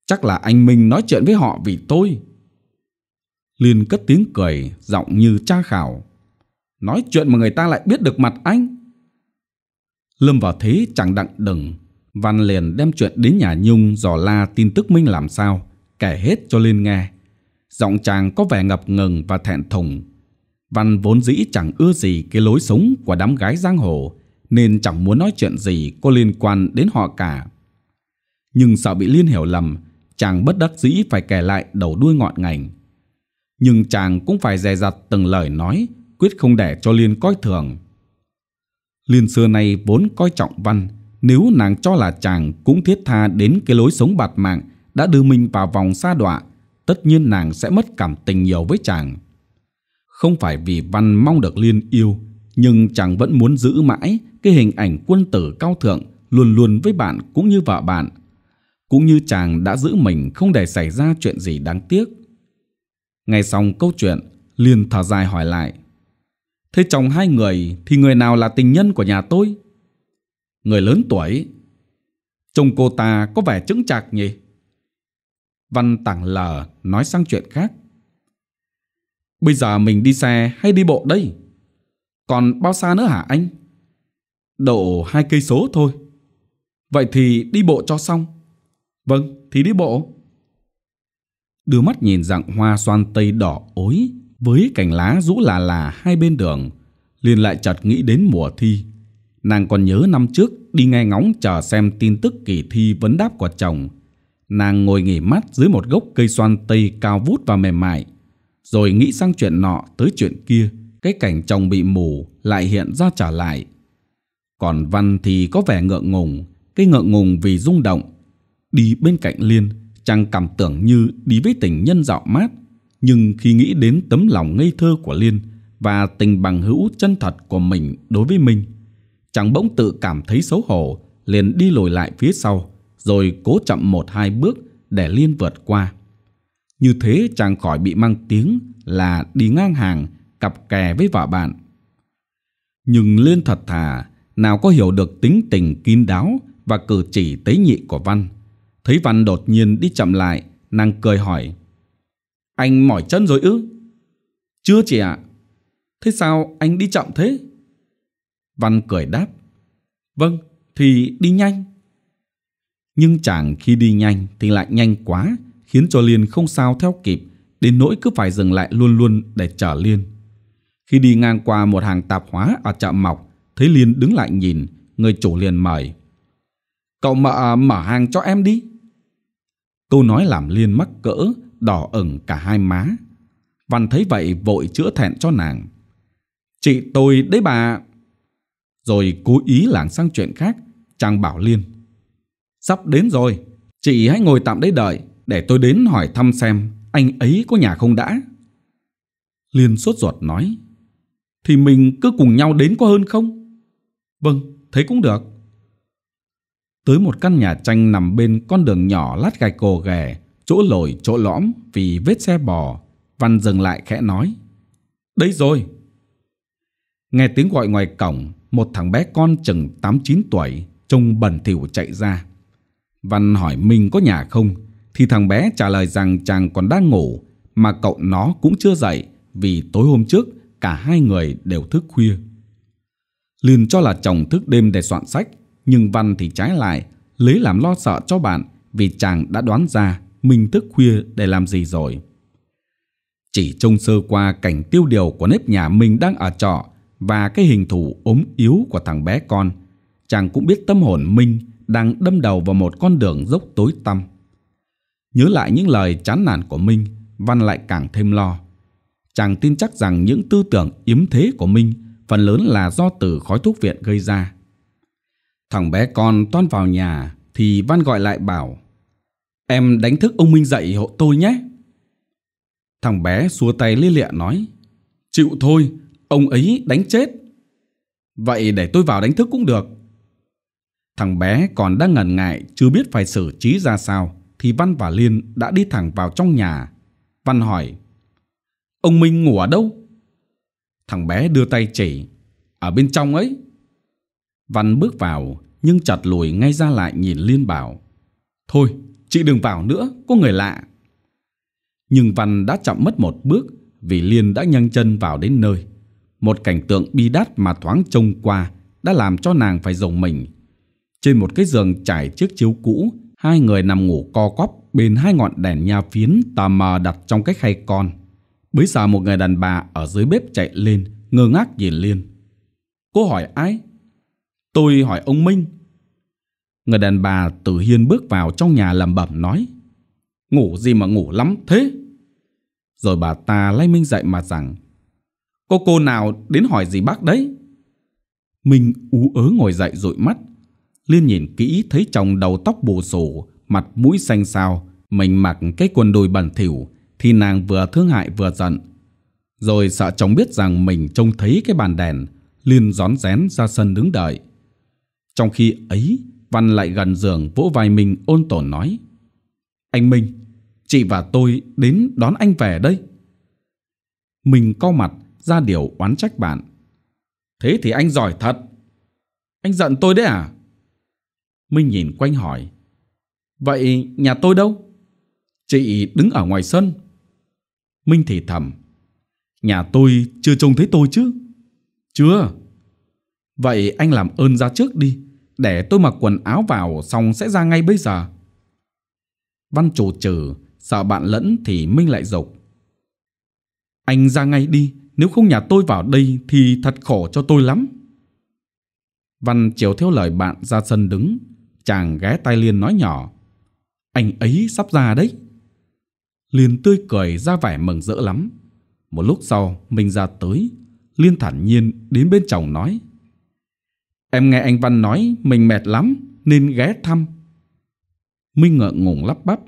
Chắc là anh Minh nói chuyện với họ vì tôi. Liên cất tiếng cười, giọng như cha khảo. Nói chuyện mà người ta lại biết được mặt anh. Lâm vào thế chẳng đặng đừng. Văn liền đem chuyện đến nhà Nhung dò la tin tức Minh làm sao, kể hết cho Liên nghe. Giọng chàng có vẻ ngập ngừng và thẹn thùng. Văn vốn dĩ chẳng ưa gì cái lối sống của đám gái giang hồ nên chẳng muốn nói chuyện gì có liên quan đến họ cả. Nhưng sợ bị Liên hiểu lầm, chàng bất đắc dĩ phải kể lại đầu đuôi ngọn ngành. Nhưng chàng cũng phải dè dặt từng lời nói, quyết không để cho Liên coi thường. Liên xưa nay vốn coi trọng văn, nếu nàng cho là chàng cũng thiết tha đến cái lối sống bạt mạng đã đưa mình vào vòng xa đọa, tất nhiên nàng sẽ mất cảm tình nhiều với chàng. Không phải vì văn mong được Liên yêu, nhưng chàng vẫn muốn giữ mãi cái hình ảnh quân tử cao thượng luôn luôn với bạn cũng như vợ bạn. Cũng như chàng đã giữ mình không để xảy ra chuyện gì đáng tiếc. Ngay xong câu chuyện, liền thở dài hỏi lại. Thế chồng hai người thì người nào là tình nhân của nhà tôi? Người lớn tuổi. Chồng cô ta có vẻ chững chạc nhỉ? Văn tảng lờ nói sang chuyện khác. Bây giờ mình đi xe hay đi bộ đây? Còn bao xa nữa hả anh? Độ hai cây số thôi. Vậy thì đi bộ cho xong. Vâng, thì đi bộ. Đưa mắt nhìn dạng hoa xoan tây đỏ ối với cành lá rũ là là hai bên đường, liền lại chợt nghĩ đến mùa thi. Nàng còn nhớ năm trước đi nghe ngóng chờ xem tin tức kỳ thi vấn đáp của chồng. Nàng ngồi nghỉ mắt dưới một gốc cây xoan tây cao vút và mềm mại, rồi nghĩ sang chuyện nọ tới chuyện kia cái cảnh chồng bị mù lại hiện ra trở lại. Còn Văn thì có vẻ ngượng ngùng, cái ngượng ngùng vì rung động. Đi bên cạnh Liên, chàng cảm tưởng như đi với tình nhân dạo mát. Nhưng khi nghĩ đến tấm lòng ngây thơ của Liên và tình bằng hữu chân thật của mình đối với mình, chàng bỗng tự cảm thấy xấu hổ, liền đi lùi lại phía sau, rồi cố chậm một hai bước để Liên vượt qua. Như thế chàng khỏi bị mang tiếng là đi ngang hàng cặp kè với vợ bạn. Nhưng Liên thật thà, nào có hiểu được tính tình kín đáo và cử chỉ tế nhị của Văn. Thấy Văn đột nhiên đi chậm lại, nàng cười hỏi. Anh mỏi chân rồi ư? Chưa chị ạ. Thế sao anh đi chậm thế? Văn cười đáp. Vâng, thì đi nhanh. Nhưng chàng khi đi nhanh thì lại nhanh quá, khiến cho Liên không sao theo kịp, đến nỗi cứ phải dừng lại luôn luôn để chở Liên. Khi đi ngang qua một hàng tạp hóa ở chợ mọc, thấy Liên đứng lại nhìn, người chủ liền mời. Cậu mợ à, mở hàng cho em đi. Câu nói làm Liên mắc cỡ, đỏ ửng cả hai má. Văn thấy vậy vội chữa thẹn cho nàng. Chị tôi đấy bà... Rồi cố ý lảng sang chuyện khác, chàng bảo Liên. Sắp đến rồi, chị hãy ngồi tạm đây đợi, để tôi đến hỏi thăm xem anh ấy có nhà không đã. Liên sốt ruột nói thì mình cứ cùng nhau đến có hơn không? Vâng, thấy cũng được. Tới một căn nhà tranh nằm bên con đường nhỏ lát gạch gồ ghề, chỗ lồi chỗ lõm vì vết xe bò, Văn dừng lại khẽ nói. đây rồi. Nghe tiếng gọi ngoài cổng, một thằng bé con chừng 8-9 tuổi, trông bẩn thỉu chạy ra. Văn hỏi mình có nhà không, thì thằng bé trả lời rằng chàng còn đang ngủ, mà cậu nó cũng chưa dậy vì tối hôm trước cả hai người đều thức khuya. Liền cho là chồng thức đêm để soạn sách, nhưng Văn thì trái lại, lấy làm lo sợ cho bạn vì chàng đã đoán ra mình thức khuya để làm gì rồi. Chỉ trông sơ qua cảnh tiêu điều của nếp nhà mình đang ở trọ và cái hình thù ốm yếu của thằng bé con, chàng cũng biết tâm hồn Minh đang đâm đầu vào một con đường dốc tối tăm. Nhớ lại những lời chán nản của Minh, Văn lại càng thêm lo chàng tin chắc rằng những tư tưởng yếm thế của Minh phần lớn là do từ khói thuốc viện gây ra. Thằng bé con toan vào nhà thì Văn gọi lại bảo Em đánh thức ông Minh dậy hộ tôi nhé. Thằng bé xua tay lia lịa nói Chịu thôi, ông ấy đánh chết. Vậy để tôi vào đánh thức cũng được. Thằng bé còn đang ngần ngại chưa biết phải xử trí ra sao thì Văn và Liên đã đi thẳng vào trong nhà. Văn hỏi Ông Minh ngủ ở đâu? Thằng bé đưa tay chỉ. Ở bên trong ấy. Văn bước vào nhưng chặt lùi ngay ra lại nhìn Liên bảo. Thôi, chị đừng vào nữa, có người lạ. Nhưng Văn đã chậm mất một bước vì Liên đã nhanh chân vào đến nơi. Một cảnh tượng bi đát mà thoáng trông qua đã làm cho nàng phải rồng mình. Trên một cái giường trải chiếc chiếu cũ, hai người nằm ngủ co quắp bên hai ngọn đèn nhà phiến tà mờ đặt trong cái khay con. Bấy giờ một người đàn bà ở dưới bếp chạy lên, ngơ ngác nhìn Liên. Cô hỏi ai? Tôi hỏi ông Minh. Người đàn bà từ hiên bước vào trong nhà lẩm bẩm nói. Ngủ gì mà ngủ lắm thế? Rồi bà ta lay Minh dậy mà rằng. Cô cô nào đến hỏi gì bác đấy? Minh ú ớ ngồi dậy dụi mắt. Liên nhìn kỹ thấy chồng đầu tóc bù sổ, mặt mũi xanh xao, mình mặc cái quần đùi bẩn thỉu, thì nàng vừa thương hại vừa giận. Rồi sợ chồng biết rằng mình trông thấy cái bàn đèn, liền rón rén ra sân đứng đợi. Trong khi ấy, Văn lại gần giường vỗ vai mình ôn tồn nói. Anh Minh, chị và tôi đến đón anh về đây. Mình co mặt ra điều oán trách bạn. Thế thì anh giỏi thật. Anh giận tôi đấy à? Minh nhìn quanh hỏi. Vậy nhà tôi đâu? Chị đứng ở ngoài sân. Minh thì thầm. Nhà tôi chưa trông thấy tôi chứ? Chưa. Vậy anh làm ơn ra trước đi, để tôi mặc quần áo vào xong sẽ ra ngay bây giờ. Văn chủ trừ, sợ bạn lẫn thì Minh lại dục. Anh ra ngay đi, nếu không nhà tôi vào đây thì thật khổ cho tôi lắm. Văn chiều theo lời bạn ra sân đứng, chàng ghé tay Liên nói nhỏ. Anh ấy sắp ra đấy liền tươi cười ra vẻ mừng rỡ lắm. Một lúc sau, mình ra tới, Liên thản nhiên đến bên chồng nói. Em nghe anh Văn nói mình mệt lắm nên ghé thăm. Minh ngợ ngùng lắp bắp.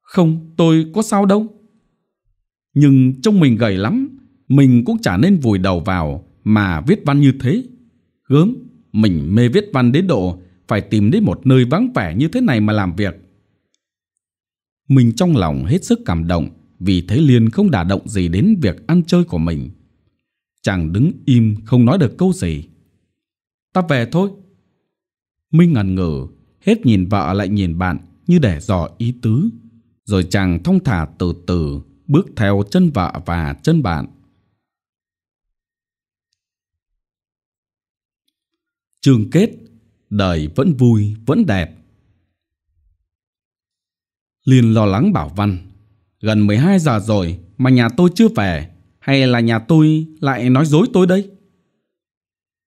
Không, tôi có sao đâu. Nhưng trông mình gầy lắm, mình cũng chả nên vùi đầu vào mà viết văn như thế. Gớm, mình mê viết văn đến độ phải tìm đến một nơi vắng vẻ như thế này mà làm việc. Mình trong lòng hết sức cảm động vì thấy Liên không đả động gì đến việc ăn chơi của mình. Chàng đứng im không nói được câu gì. Ta về thôi. Minh ngần ngờ hết nhìn vợ lại nhìn bạn như để dò ý tứ. Rồi chàng thông thả từ từ bước theo chân vợ và chân bạn. Trường kết, đời vẫn vui, vẫn đẹp liền lo lắng bảo Văn. Gần 12 giờ rồi mà nhà tôi chưa về, hay là nhà tôi lại nói dối tôi đây?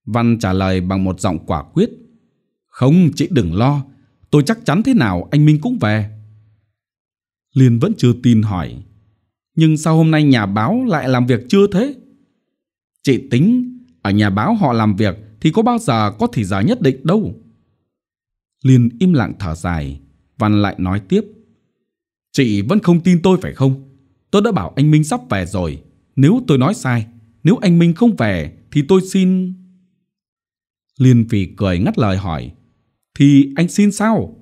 Văn trả lời bằng một giọng quả quyết. Không, chị đừng lo, tôi chắc chắn thế nào anh Minh cũng về. Liên vẫn chưa tin hỏi, nhưng sao hôm nay nhà báo lại làm việc chưa thế? Chị tính, ở nhà báo họ làm việc thì có bao giờ có thì giờ nhất định đâu. Liên im lặng thở dài, Văn lại nói tiếp. Chị vẫn không tin tôi phải không? Tôi đã bảo anh Minh sắp về rồi. Nếu tôi nói sai, nếu anh Minh không về thì tôi xin... Liên Phi cười ngắt lời hỏi. Thì anh xin sao?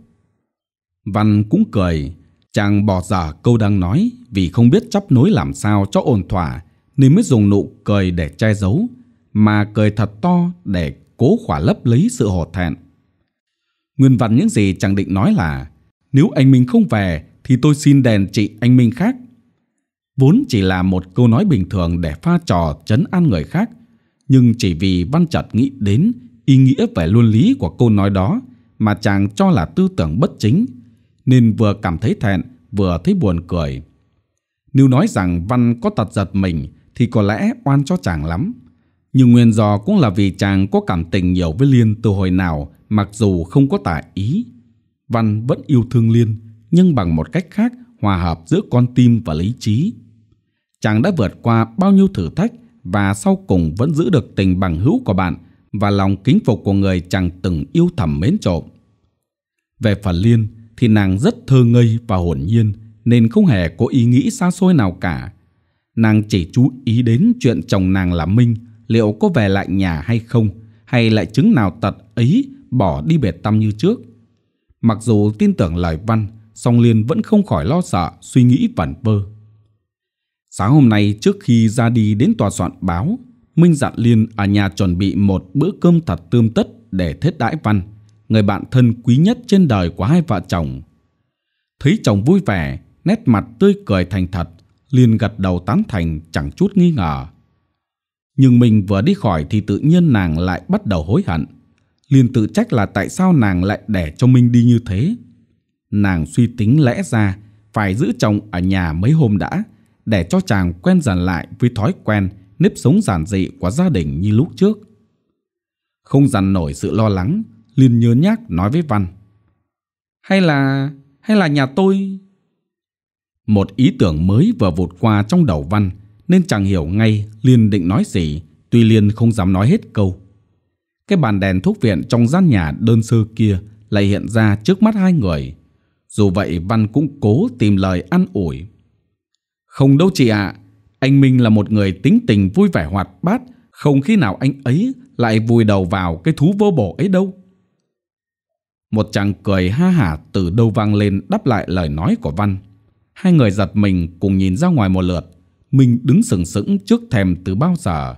Văn cũng cười. Chàng bỏ dở câu đang nói vì không biết chấp nối làm sao cho ổn thỏa nên mới dùng nụ cười để che giấu mà cười thật to để cố khỏa lấp lấy sự hổ thẹn. Nguyên văn những gì chàng định nói là nếu anh mình không về thì tôi xin đèn chị anh Minh khác. Vốn chỉ là một câu nói bình thường để pha trò chấn an người khác, nhưng chỉ vì Văn Trật nghĩ đến ý nghĩa về luân lý của câu nói đó mà chàng cho là tư tưởng bất chính, nên vừa cảm thấy thẹn vừa thấy buồn cười. Nếu nói rằng Văn có tật giật mình thì có lẽ oan cho chàng lắm. Nhưng nguyên do cũng là vì chàng có cảm tình nhiều với Liên từ hồi nào mặc dù không có tả ý. Văn vẫn yêu thương Liên, nhưng bằng một cách khác hòa hợp giữa con tim và lý trí. Chàng đã vượt qua bao nhiêu thử thách và sau cùng vẫn giữ được tình bằng hữu của bạn và lòng kính phục của người chàng từng yêu thầm mến trộm. Về phần Liên thì nàng rất thơ ngây và hồn nhiên nên không hề có ý nghĩ xa xôi nào cả. Nàng chỉ chú ý đến chuyện chồng nàng là Minh liệu có về lại nhà hay không hay lại chứng nào tật ấy bỏ đi biệt tâm như trước. Mặc dù tin tưởng lời văn song Liên vẫn không khỏi lo sợ, suy nghĩ vẩn vơ. Sáng hôm nay trước khi ra đi đến tòa soạn báo, Minh dặn dạ Liên ở nhà chuẩn bị một bữa cơm thật tươm tất để thết đãi văn, người bạn thân quý nhất trên đời của hai vợ chồng. Thấy chồng vui vẻ, nét mặt tươi cười thành thật, Liên gật đầu tán thành chẳng chút nghi ngờ. Nhưng mình vừa đi khỏi thì tự nhiên nàng lại bắt đầu hối hận. Liên tự trách là tại sao nàng lại để cho mình đi như thế Nàng suy tính lẽ ra phải giữ chồng ở nhà mấy hôm đã để cho chàng quen dần lại với thói quen nếp sống giản dị của gia đình như lúc trước. Không dằn nổi sự lo lắng, liền nhớ nhác nói với Văn. Hay là... hay là nhà tôi... Một ý tưởng mới vừa vụt qua trong đầu Văn nên chàng hiểu ngay liền định nói gì tuy Liên không dám nói hết câu. Cái bàn đèn thuốc viện trong gian nhà đơn sơ kia lại hiện ra trước mắt hai người dù vậy Văn cũng cố tìm lời ăn ủi. Không đâu chị ạ, anh Minh là một người tính tình vui vẻ hoạt bát, không khi nào anh ấy lại vùi đầu vào cái thú vô bổ ấy đâu. Một chàng cười ha hả từ đâu vang lên đáp lại lời nói của Văn. Hai người giật mình cùng nhìn ra ngoài một lượt. mình đứng sừng sững trước thèm từ bao giờ.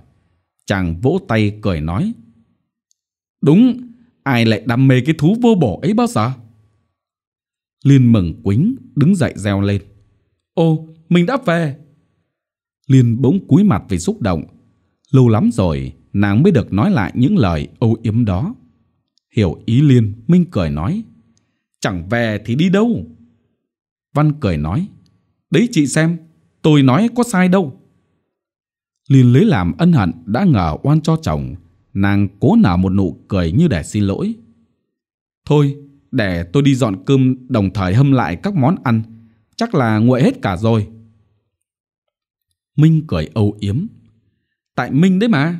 Chàng vỗ tay cười nói. Đúng, ai lại đam mê cái thú vô bổ ấy bao giờ? Liên mừng quính, đứng dậy reo lên. Ô, mình đã về. Liên bỗng cúi mặt vì xúc động. Lâu lắm rồi, nàng mới được nói lại những lời âu yếm đó. Hiểu ý Liên, Minh cười nói. Chẳng về thì đi đâu. Văn cười nói. Đấy chị xem, tôi nói có sai đâu. Liên lấy làm ân hận đã ngờ oan cho chồng. Nàng cố nở một nụ cười như để xin lỗi. Thôi, để tôi đi dọn cơm đồng thời hâm lại các món ăn. Chắc là nguội hết cả rồi. Minh cười âu yếm. Tại Minh đấy mà.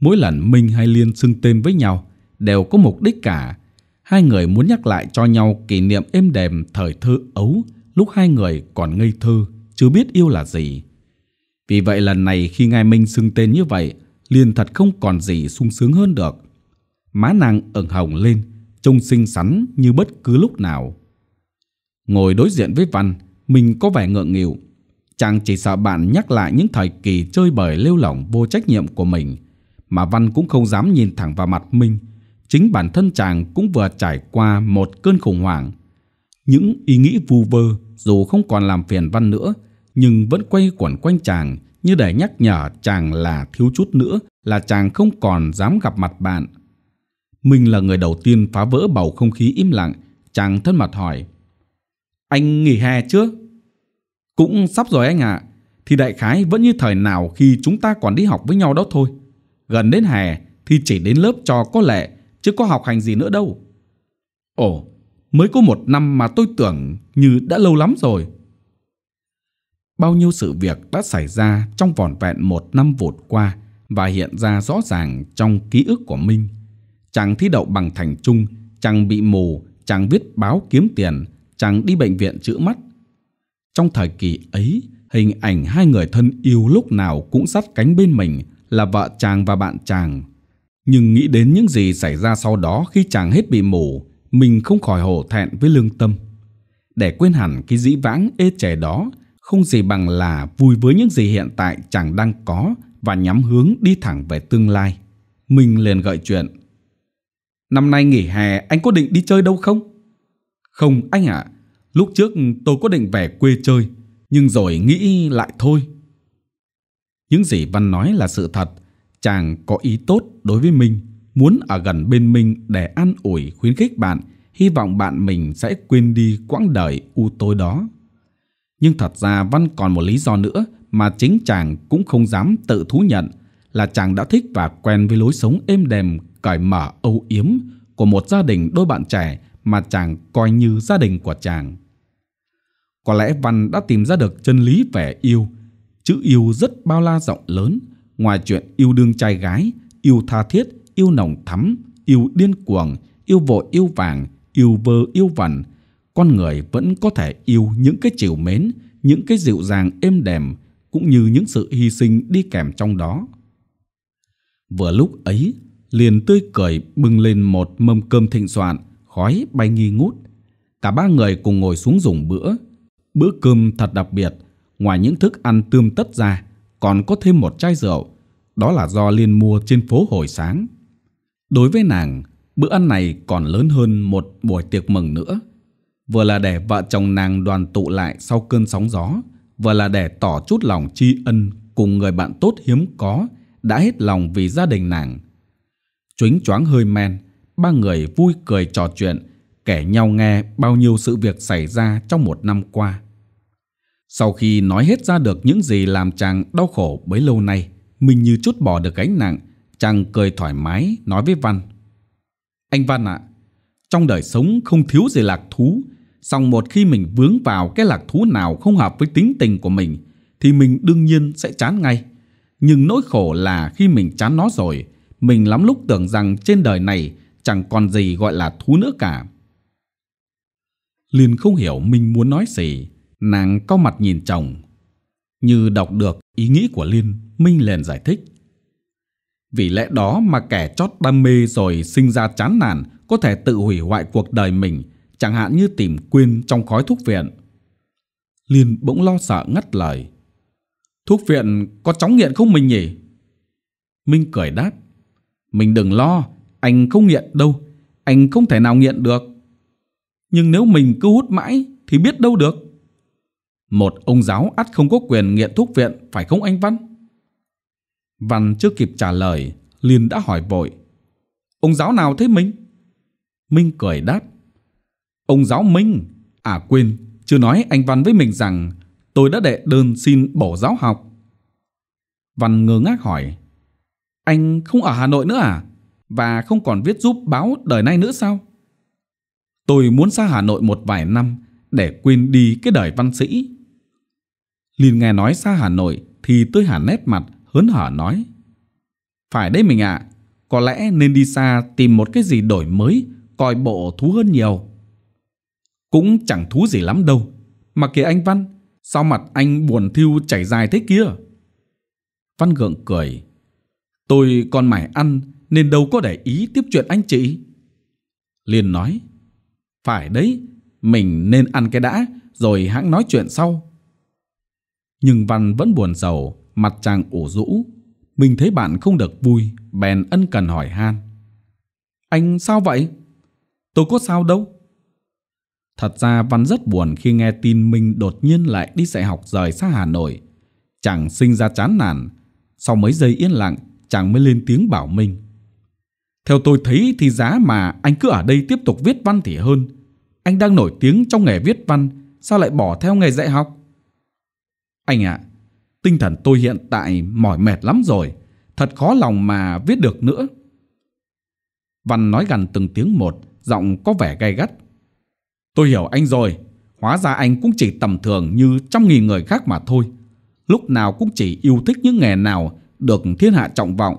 Mỗi lần Minh hay Liên xưng tên với nhau đều có mục đích cả. Hai người muốn nhắc lại cho nhau kỷ niệm êm đềm thời thơ ấu lúc hai người còn ngây thơ, chưa biết yêu là gì. Vì vậy lần này khi nghe Minh xưng tên như vậy, Liên thật không còn gì sung sướng hơn được. Má nàng ửng hồng lên trông xinh xắn như bất cứ lúc nào. Ngồi đối diện với Văn, mình có vẻ ngượng nghịu. Chàng chỉ sợ bạn nhắc lại những thời kỳ chơi bời lêu lỏng vô trách nhiệm của mình, mà Văn cũng không dám nhìn thẳng vào mặt mình. Chính bản thân chàng cũng vừa trải qua một cơn khủng hoảng. Những ý nghĩ vu vơ dù không còn làm phiền Văn nữa, nhưng vẫn quay quẩn quanh chàng như để nhắc nhở chàng là thiếu chút nữa là chàng không còn dám gặp mặt bạn Minh là người đầu tiên phá vỡ bầu không khí im lặng, chàng thân mặt hỏi. Anh nghỉ hè chưa? Cũng sắp rồi anh ạ. À. Thì đại khái vẫn như thời nào khi chúng ta còn đi học với nhau đó thôi. Gần đến hè thì chỉ đến lớp cho có lệ, chứ có học hành gì nữa đâu. Ồ, mới có một năm mà tôi tưởng như đã lâu lắm rồi. Bao nhiêu sự việc đã xảy ra trong vòn vẹn một năm vụt qua và hiện ra rõ ràng trong ký ức của Minh chàng thi đậu bằng thành trung, chàng bị mù, chàng viết báo kiếm tiền, chàng đi bệnh viện chữa mắt. Trong thời kỳ ấy, hình ảnh hai người thân yêu lúc nào cũng sát cánh bên mình là vợ chàng và bạn chàng. Nhưng nghĩ đến những gì xảy ra sau đó khi chàng hết bị mù, mình không khỏi hổ thẹn với lương tâm. Để quên hẳn cái dĩ vãng ê trẻ đó, không gì bằng là vui với những gì hiện tại chàng đang có và nhắm hướng đi thẳng về tương lai. Mình liền gợi chuyện Năm nay nghỉ hè anh có định đi chơi đâu không? Không anh ạ, à, lúc trước tôi có định về quê chơi, nhưng rồi nghĩ lại thôi. Những gì Văn nói là sự thật, chàng có ý tốt đối với mình, muốn ở gần bên mình để an ủi khuyến khích bạn, hy vọng bạn mình sẽ quên đi quãng đời u tối đó. Nhưng thật ra Văn còn một lý do nữa mà chính chàng cũng không dám tự thú nhận là chàng đã thích và quen với lối sống êm đềm cởi mở âu yếm của một gia đình đôi bạn trẻ mà chàng coi như gia đình của chàng. Có lẽ Văn đã tìm ra được chân lý về yêu. Chữ yêu rất bao la rộng lớn, ngoài chuyện yêu đương trai gái, yêu tha thiết, yêu nồng thắm, yêu điên cuồng, yêu vội yêu vàng, yêu vơ yêu vẩn, con người vẫn có thể yêu những cái chiều mến, những cái dịu dàng êm đềm cũng như những sự hy sinh đi kèm trong đó. Vừa lúc ấy, liền tươi cười bưng lên một mâm cơm thịnh soạn, khói bay nghi ngút. Cả ba người cùng ngồi xuống dùng bữa. Bữa cơm thật đặc biệt, ngoài những thức ăn tươm tất ra, còn có thêm một chai rượu. Đó là do Liên mua trên phố hồi sáng. Đối với nàng, bữa ăn này còn lớn hơn một buổi tiệc mừng nữa. Vừa là để vợ chồng nàng đoàn tụ lại sau cơn sóng gió, vừa là để tỏ chút lòng tri ân cùng người bạn tốt hiếm có đã hết lòng vì gia đình nàng Chuánh choáng hơi men, ba người vui cười trò chuyện, kể nhau nghe bao nhiêu sự việc xảy ra trong một năm qua. Sau khi nói hết ra được những gì làm chàng đau khổ bấy lâu nay, mình như chút bỏ được gánh nặng, chàng cười thoải mái nói với Văn. Anh Văn ạ, trong đời sống không thiếu gì lạc thú, song một khi mình vướng vào cái lạc thú nào không hợp với tính tình của mình, thì mình đương nhiên sẽ chán ngay. Nhưng nỗi khổ là khi mình chán nó rồi, mình lắm lúc tưởng rằng trên đời này chẳng còn gì gọi là thú nữa cả. Liên không hiểu mình muốn nói gì, nàng cao mặt nhìn chồng. Như đọc được ý nghĩ của Liên, Minh liền giải thích. Vì lẽ đó mà kẻ chót đam mê rồi sinh ra chán nản có thể tự hủy hoại cuộc đời mình, chẳng hạn như tìm quyên trong khói thuốc viện. Liên bỗng lo sợ ngắt lời. Thuốc viện có chóng nghiện không mình nhỉ? Minh cười đáp. Mình đừng lo, anh không nghiện đâu, anh không thể nào nghiện được. Nhưng nếu mình cứ hút mãi thì biết đâu được. Một ông giáo ắt không có quyền nghiện thuốc viện, phải không anh Văn? Văn chưa kịp trả lời, liền đã hỏi vội. Ông giáo nào thế Minh? Minh cười đáp. Ông giáo Minh, à quên, chưa nói anh Văn với mình rằng tôi đã đệ đơn xin bổ giáo học. Văn ngơ ngác hỏi. Anh không ở Hà Nội nữa à? Và không còn viết giúp báo đời nay nữa sao? Tôi muốn ra Hà Nội một vài năm để quên đi cái đời văn sĩ. Liên nghe nói xa Hà Nội thì tôi hẳn nét mặt hớn hở nói. Phải đấy mình ạ, có lẽ nên đi xa tìm một cái gì đổi mới, coi bộ thú hơn nhiều. Cũng chẳng thú gì lắm đâu. Mà kìa anh Văn, sao mặt anh buồn thiêu chảy dài thế kia? Văn gượng cười. Tôi còn mải ăn nên đâu có để ý tiếp chuyện anh chị. Liên nói, phải đấy, mình nên ăn cái đã rồi hãng nói chuyện sau. Nhưng Văn vẫn buồn rầu, mặt chàng ủ rũ. Mình thấy bạn không được vui, bèn ân cần hỏi han. Anh sao vậy? Tôi có sao đâu. Thật ra Văn rất buồn khi nghe tin mình đột nhiên lại đi dạy học rời xa Hà Nội. Chàng sinh ra chán nản. Sau mấy giây yên lặng chàng mới lên tiếng bảo mình. Theo tôi thấy thì giá mà anh cứ ở đây tiếp tục viết văn thì hơn. Anh đang nổi tiếng trong nghề viết văn, sao lại bỏ theo nghề dạy học? Anh ạ, tinh thần tôi hiện tại mỏi mệt lắm rồi, thật khó lòng mà viết được nữa. Văn nói gần từng tiếng một, giọng có vẻ gay gắt. Tôi hiểu anh rồi, hóa ra anh cũng chỉ tầm thường như trăm nghìn người khác mà thôi. Lúc nào cũng chỉ yêu thích những nghề nào được thiên hạ trọng vọng.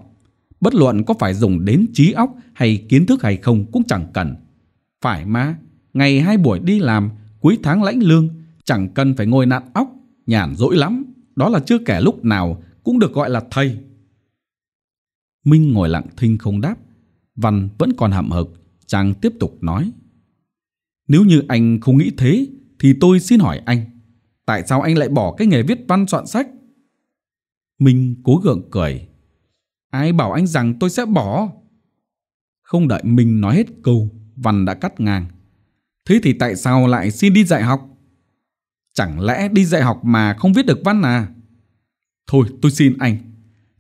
Bất luận có phải dùng đến trí óc hay kiến thức hay không cũng chẳng cần. Phải mà, ngày hai buổi đi làm, cuối tháng lãnh lương, chẳng cần phải ngồi nặn óc, nhàn rỗi lắm. Đó là chưa kể lúc nào cũng được gọi là thầy. Minh ngồi lặng thinh không đáp. Văn vẫn còn hậm hực, chàng tiếp tục nói. Nếu như anh không nghĩ thế, thì tôi xin hỏi anh, tại sao anh lại bỏ cái nghề viết văn soạn sách? Minh cố gượng cười. Ai bảo anh rằng tôi sẽ bỏ? Không đợi Minh nói hết câu, Văn đã cắt ngang. Thế thì tại sao lại xin đi dạy học? Chẳng lẽ đi dạy học mà không viết được văn à? Thôi tôi xin anh.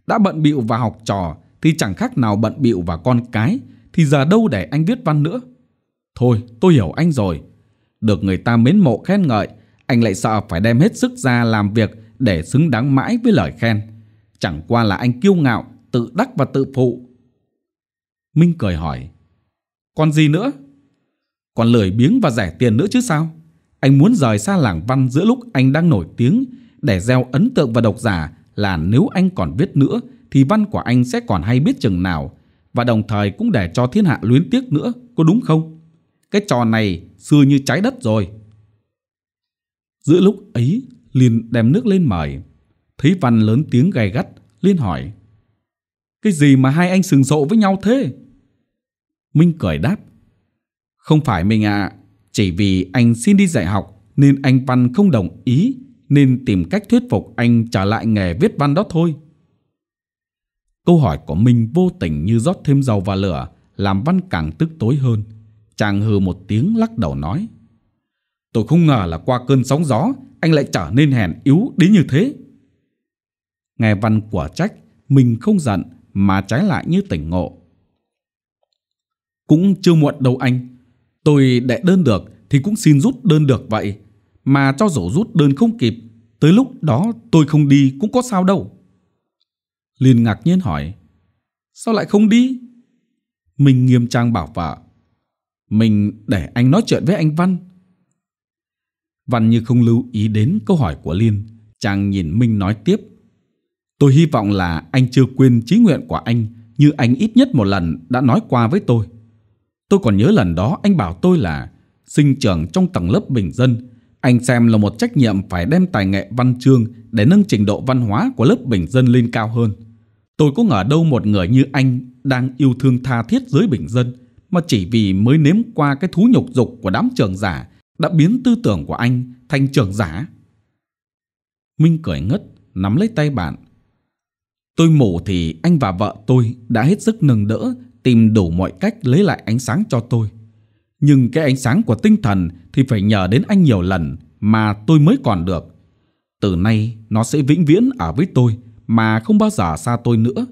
Đã bận bịu và học trò thì chẳng khác nào bận bịu và con cái thì giờ đâu để anh viết văn nữa. Thôi tôi hiểu anh rồi. Được người ta mến mộ khen ngợi, anh lại sợ phải đem hết sức ra làm việc để xứng đáng mãi với lời khen. Chẳng qua là anh kiêu ngạo, tự đắc và tự phụ. Minh cười hỏi, còn gì nữa? Còn lười biếng và rẻ tiền nữa chứ sao? Anh muốn rời xa làng văn giữa lúc anh đang nổi tiếng để gieo ấn tượng và độc giả là nếu anh còn viết nữa thì văn của anh sẽ còn hay biết chừng nào và đồng thời cũng để cho thiên hạ luyến tiếc nữa, có đúng không? Cái trò này xưa như trái đất rồi. Giữa lúc ấy, liền đem nước lên mời. Thấy Văn lớn tiếng gay gắt, liên hỏi. Cái gì mà hai anh sừng rộ với nhau thế? Minh cười đáp. Không phải mình ạ, à, chỉ vì anh xin đi dạy học nên anh Văn không đồng ý nên tìm cách thuyết phục anh trở lại nghề viết văn đó thôi. Câu hỏi của Minh vô tình như rót thêm dầu vào lửa, làm Văn càng tức tối hơn. Chàng hừ một tiếng lắc đầu nói. Tôi không ngờ là qua cơn sóng gió, anh lại trở nên hèn yếu đến như thế nghe văn của trách, mình không giận mà trái lại như tỉnh ngộ. Cũng chưa muộn đâu anh, tôi đệ đơn được thì cũng xin rút đơn được vậy, mà cho dỗ rút đơn không kịp, tới lúc đó tôi không đi cũng có sao đâu. Liên ngạc nhiên hỏi, sao lại không đi? Mình nghiêm trang bảo vợ, mình để anh nói chuyện với anh Văn. Văn như không lưu ý đến câu hỏi của Liên, chàng nhìn Minh nói tiếp Tôi hy vọng là anh chưa quên chí nguyện của anh như anh ít nhất một lần đã nói qua với tôi. Tôi còn nhớ lần đó anh bảo tôi là sinh trưởng trong tầng lớp bình dân, anh xem là một trách nhiệm phải đem tài nghệ văn chương để nâng trình độ văn hóa của lớp bình dân lên cao hơn. Tôi có ngờ đâu một người như anh đang yêu thương tha thiết dưới bình dân mà chỉ vì mới nếm qua cái thú nhục dục của đám trường giả đã biến tư tưởng của anh thành trường giả. Minh cười ngất, nắm lấy tay bạn Tôi mổ thì anh và vợ tôi đã hết sức nâng đỡ, tìm đủ mọi cách lấy lại ánh sáng cho tôi. Nhưng cái ánh sáng của tinh thần thì phải nhờ đến anh nhiều lần mà tôi mới còn được. Từ nay nó sẽ vĩnh viễn ở với tôi mà không bao giờ xa tôi nữa.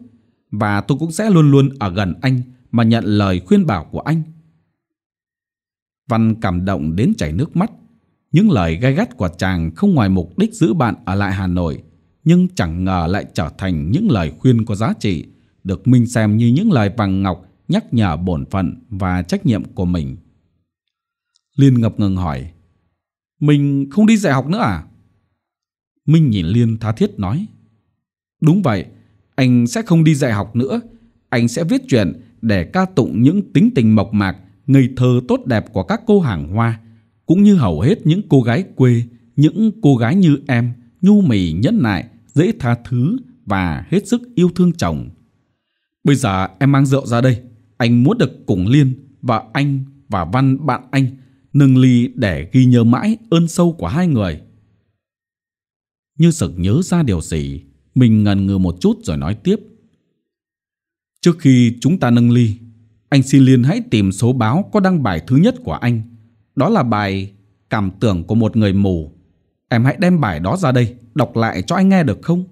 Và tôi cũng sẽ luôn luôn ở gần anh mà nhận lời khuyên bảo của anh. Văn cảm động đến chảy nước mắt. Những lời gai gắt của chàng không ngoài mục đích giữ bạn ở lại Hà Nội nhưng chẳng ngờ lại trở thành những lời khuyên có giá trị, được Minh xem như những lời vàng ngọc nhắc nhở bổn phận và trách nhiệm của mình. Liên ngập ngừng hỏi, Mình không đi dạy học nữa à? Minh nhìn Liên tha thiết nói, Đúng vậy, anh sẽ không đi dạy học nữa, anh sẽ viết chuyện để ca tụng những tính tình mộc mạc, ngây thơ tốt đẹp của các cô hàng hoa, cũng như hầu hết những cô gái quê, những cô gái như em, nhu mì nhẫn nại, dễ tha thứ và hết sức yêu thương chồng. Bây giờ em mang rượu ra đây, anh muốn được cùng Liên và anh và Văn bạn anh nâng ly để ghi nhớ mãi ơn sâu của hai người. Như sực nhớ ra điều gì, mình ngần ngừ một chút rồi nói tiếp. Trước khi chúng ta nâng ly, anh xin Liên hãy tìm số báo có đăng bài thứ nhất của anh. Đó là bài Cảm tưởng của một người mù. Em hãy đem bài đó ra đây. Đọc lại cho anh nghe được không?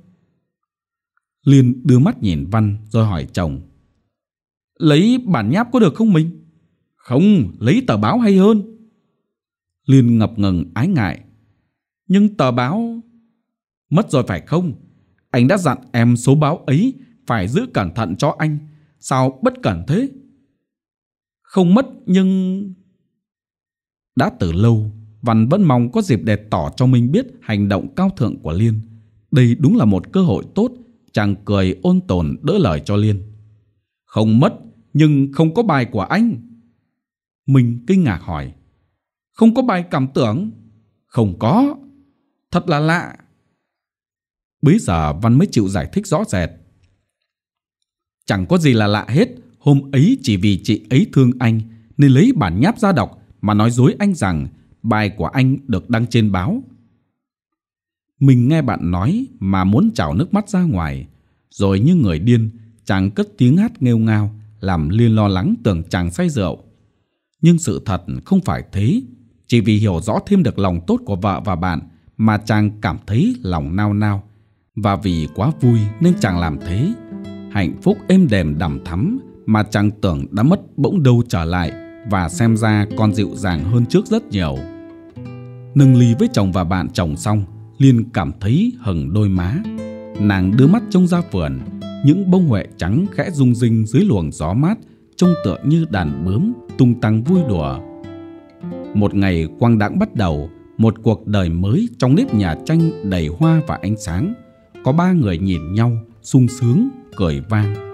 Liên đưa mắt nhìn Văn rồi hỏi chồng. Lấy bản nháp có được không mình? Không, lấy tờ báo hay hơn. Liên ngập ngừng ái ngại. Nhưng tờ báo... Mất rồi phải không? Anh đã dặn em số báo ấy phải giữ cẩn thận cho anh. Sao bất cẩn thế? Không mất nhưng... Đã từ lâu, Văn vẫn mong có dịp để tỏ cho mình biết hành động cao thượng của Liên. Đây đúng là một cơ hội tốt, chàng cười ôn tồn đỡ lời cho Liên. Không mất, nhưng không có bài của anh. Mình kinh ngạc hỏi. Không có bài cảm tưởng? Không có. Thật là lạ. Bấy giờ Văn mới chịu giải thích rõ rệt. Chẳng có gì là lạ hết, hôm ấy chỉ vì chị ấy thương anh nên lấy bản nháp ra đọc mà nói dối anh rằng bài của anh được đăng trên báo. Mình nghe bạn nói mà muốn trào nước mắt ra ngoài, rồi như người điên, chàng cất tiếng hát nghêu ngao, làm Liên lo lắng tưởng chàng say rượu. Nhưng sự thật không phải thế, chỉ vì hiểu rõ thêm được lòng tốt của vợ và bạn mà chàng cảm thấy lòng nao nao. Và vì quá vui nên chàng làm thế. Hạnh phúc êm đềm đằm thắm mà chàng tưởng đã mất bỗng đâu trở lại và xem ra con dịu dàng hơn trước rất nhiều. Nâng ly với chồng và bạn chồng xong, Liên cảm thấy hừng đôi má. Nàng đưa mắt trông ra vườn, những bông huệ trắng khẽ rung rinh dưới luồng gió mát, trông tựa như đàn bướm tung tăng vui đùa. Một ngày quang đãng bắt đầu, một cuộc đời mới trong nếp nhà tranh đầy hoa và ánh sáng. Có ba người nhìn nhau, sung sướng, cười vang.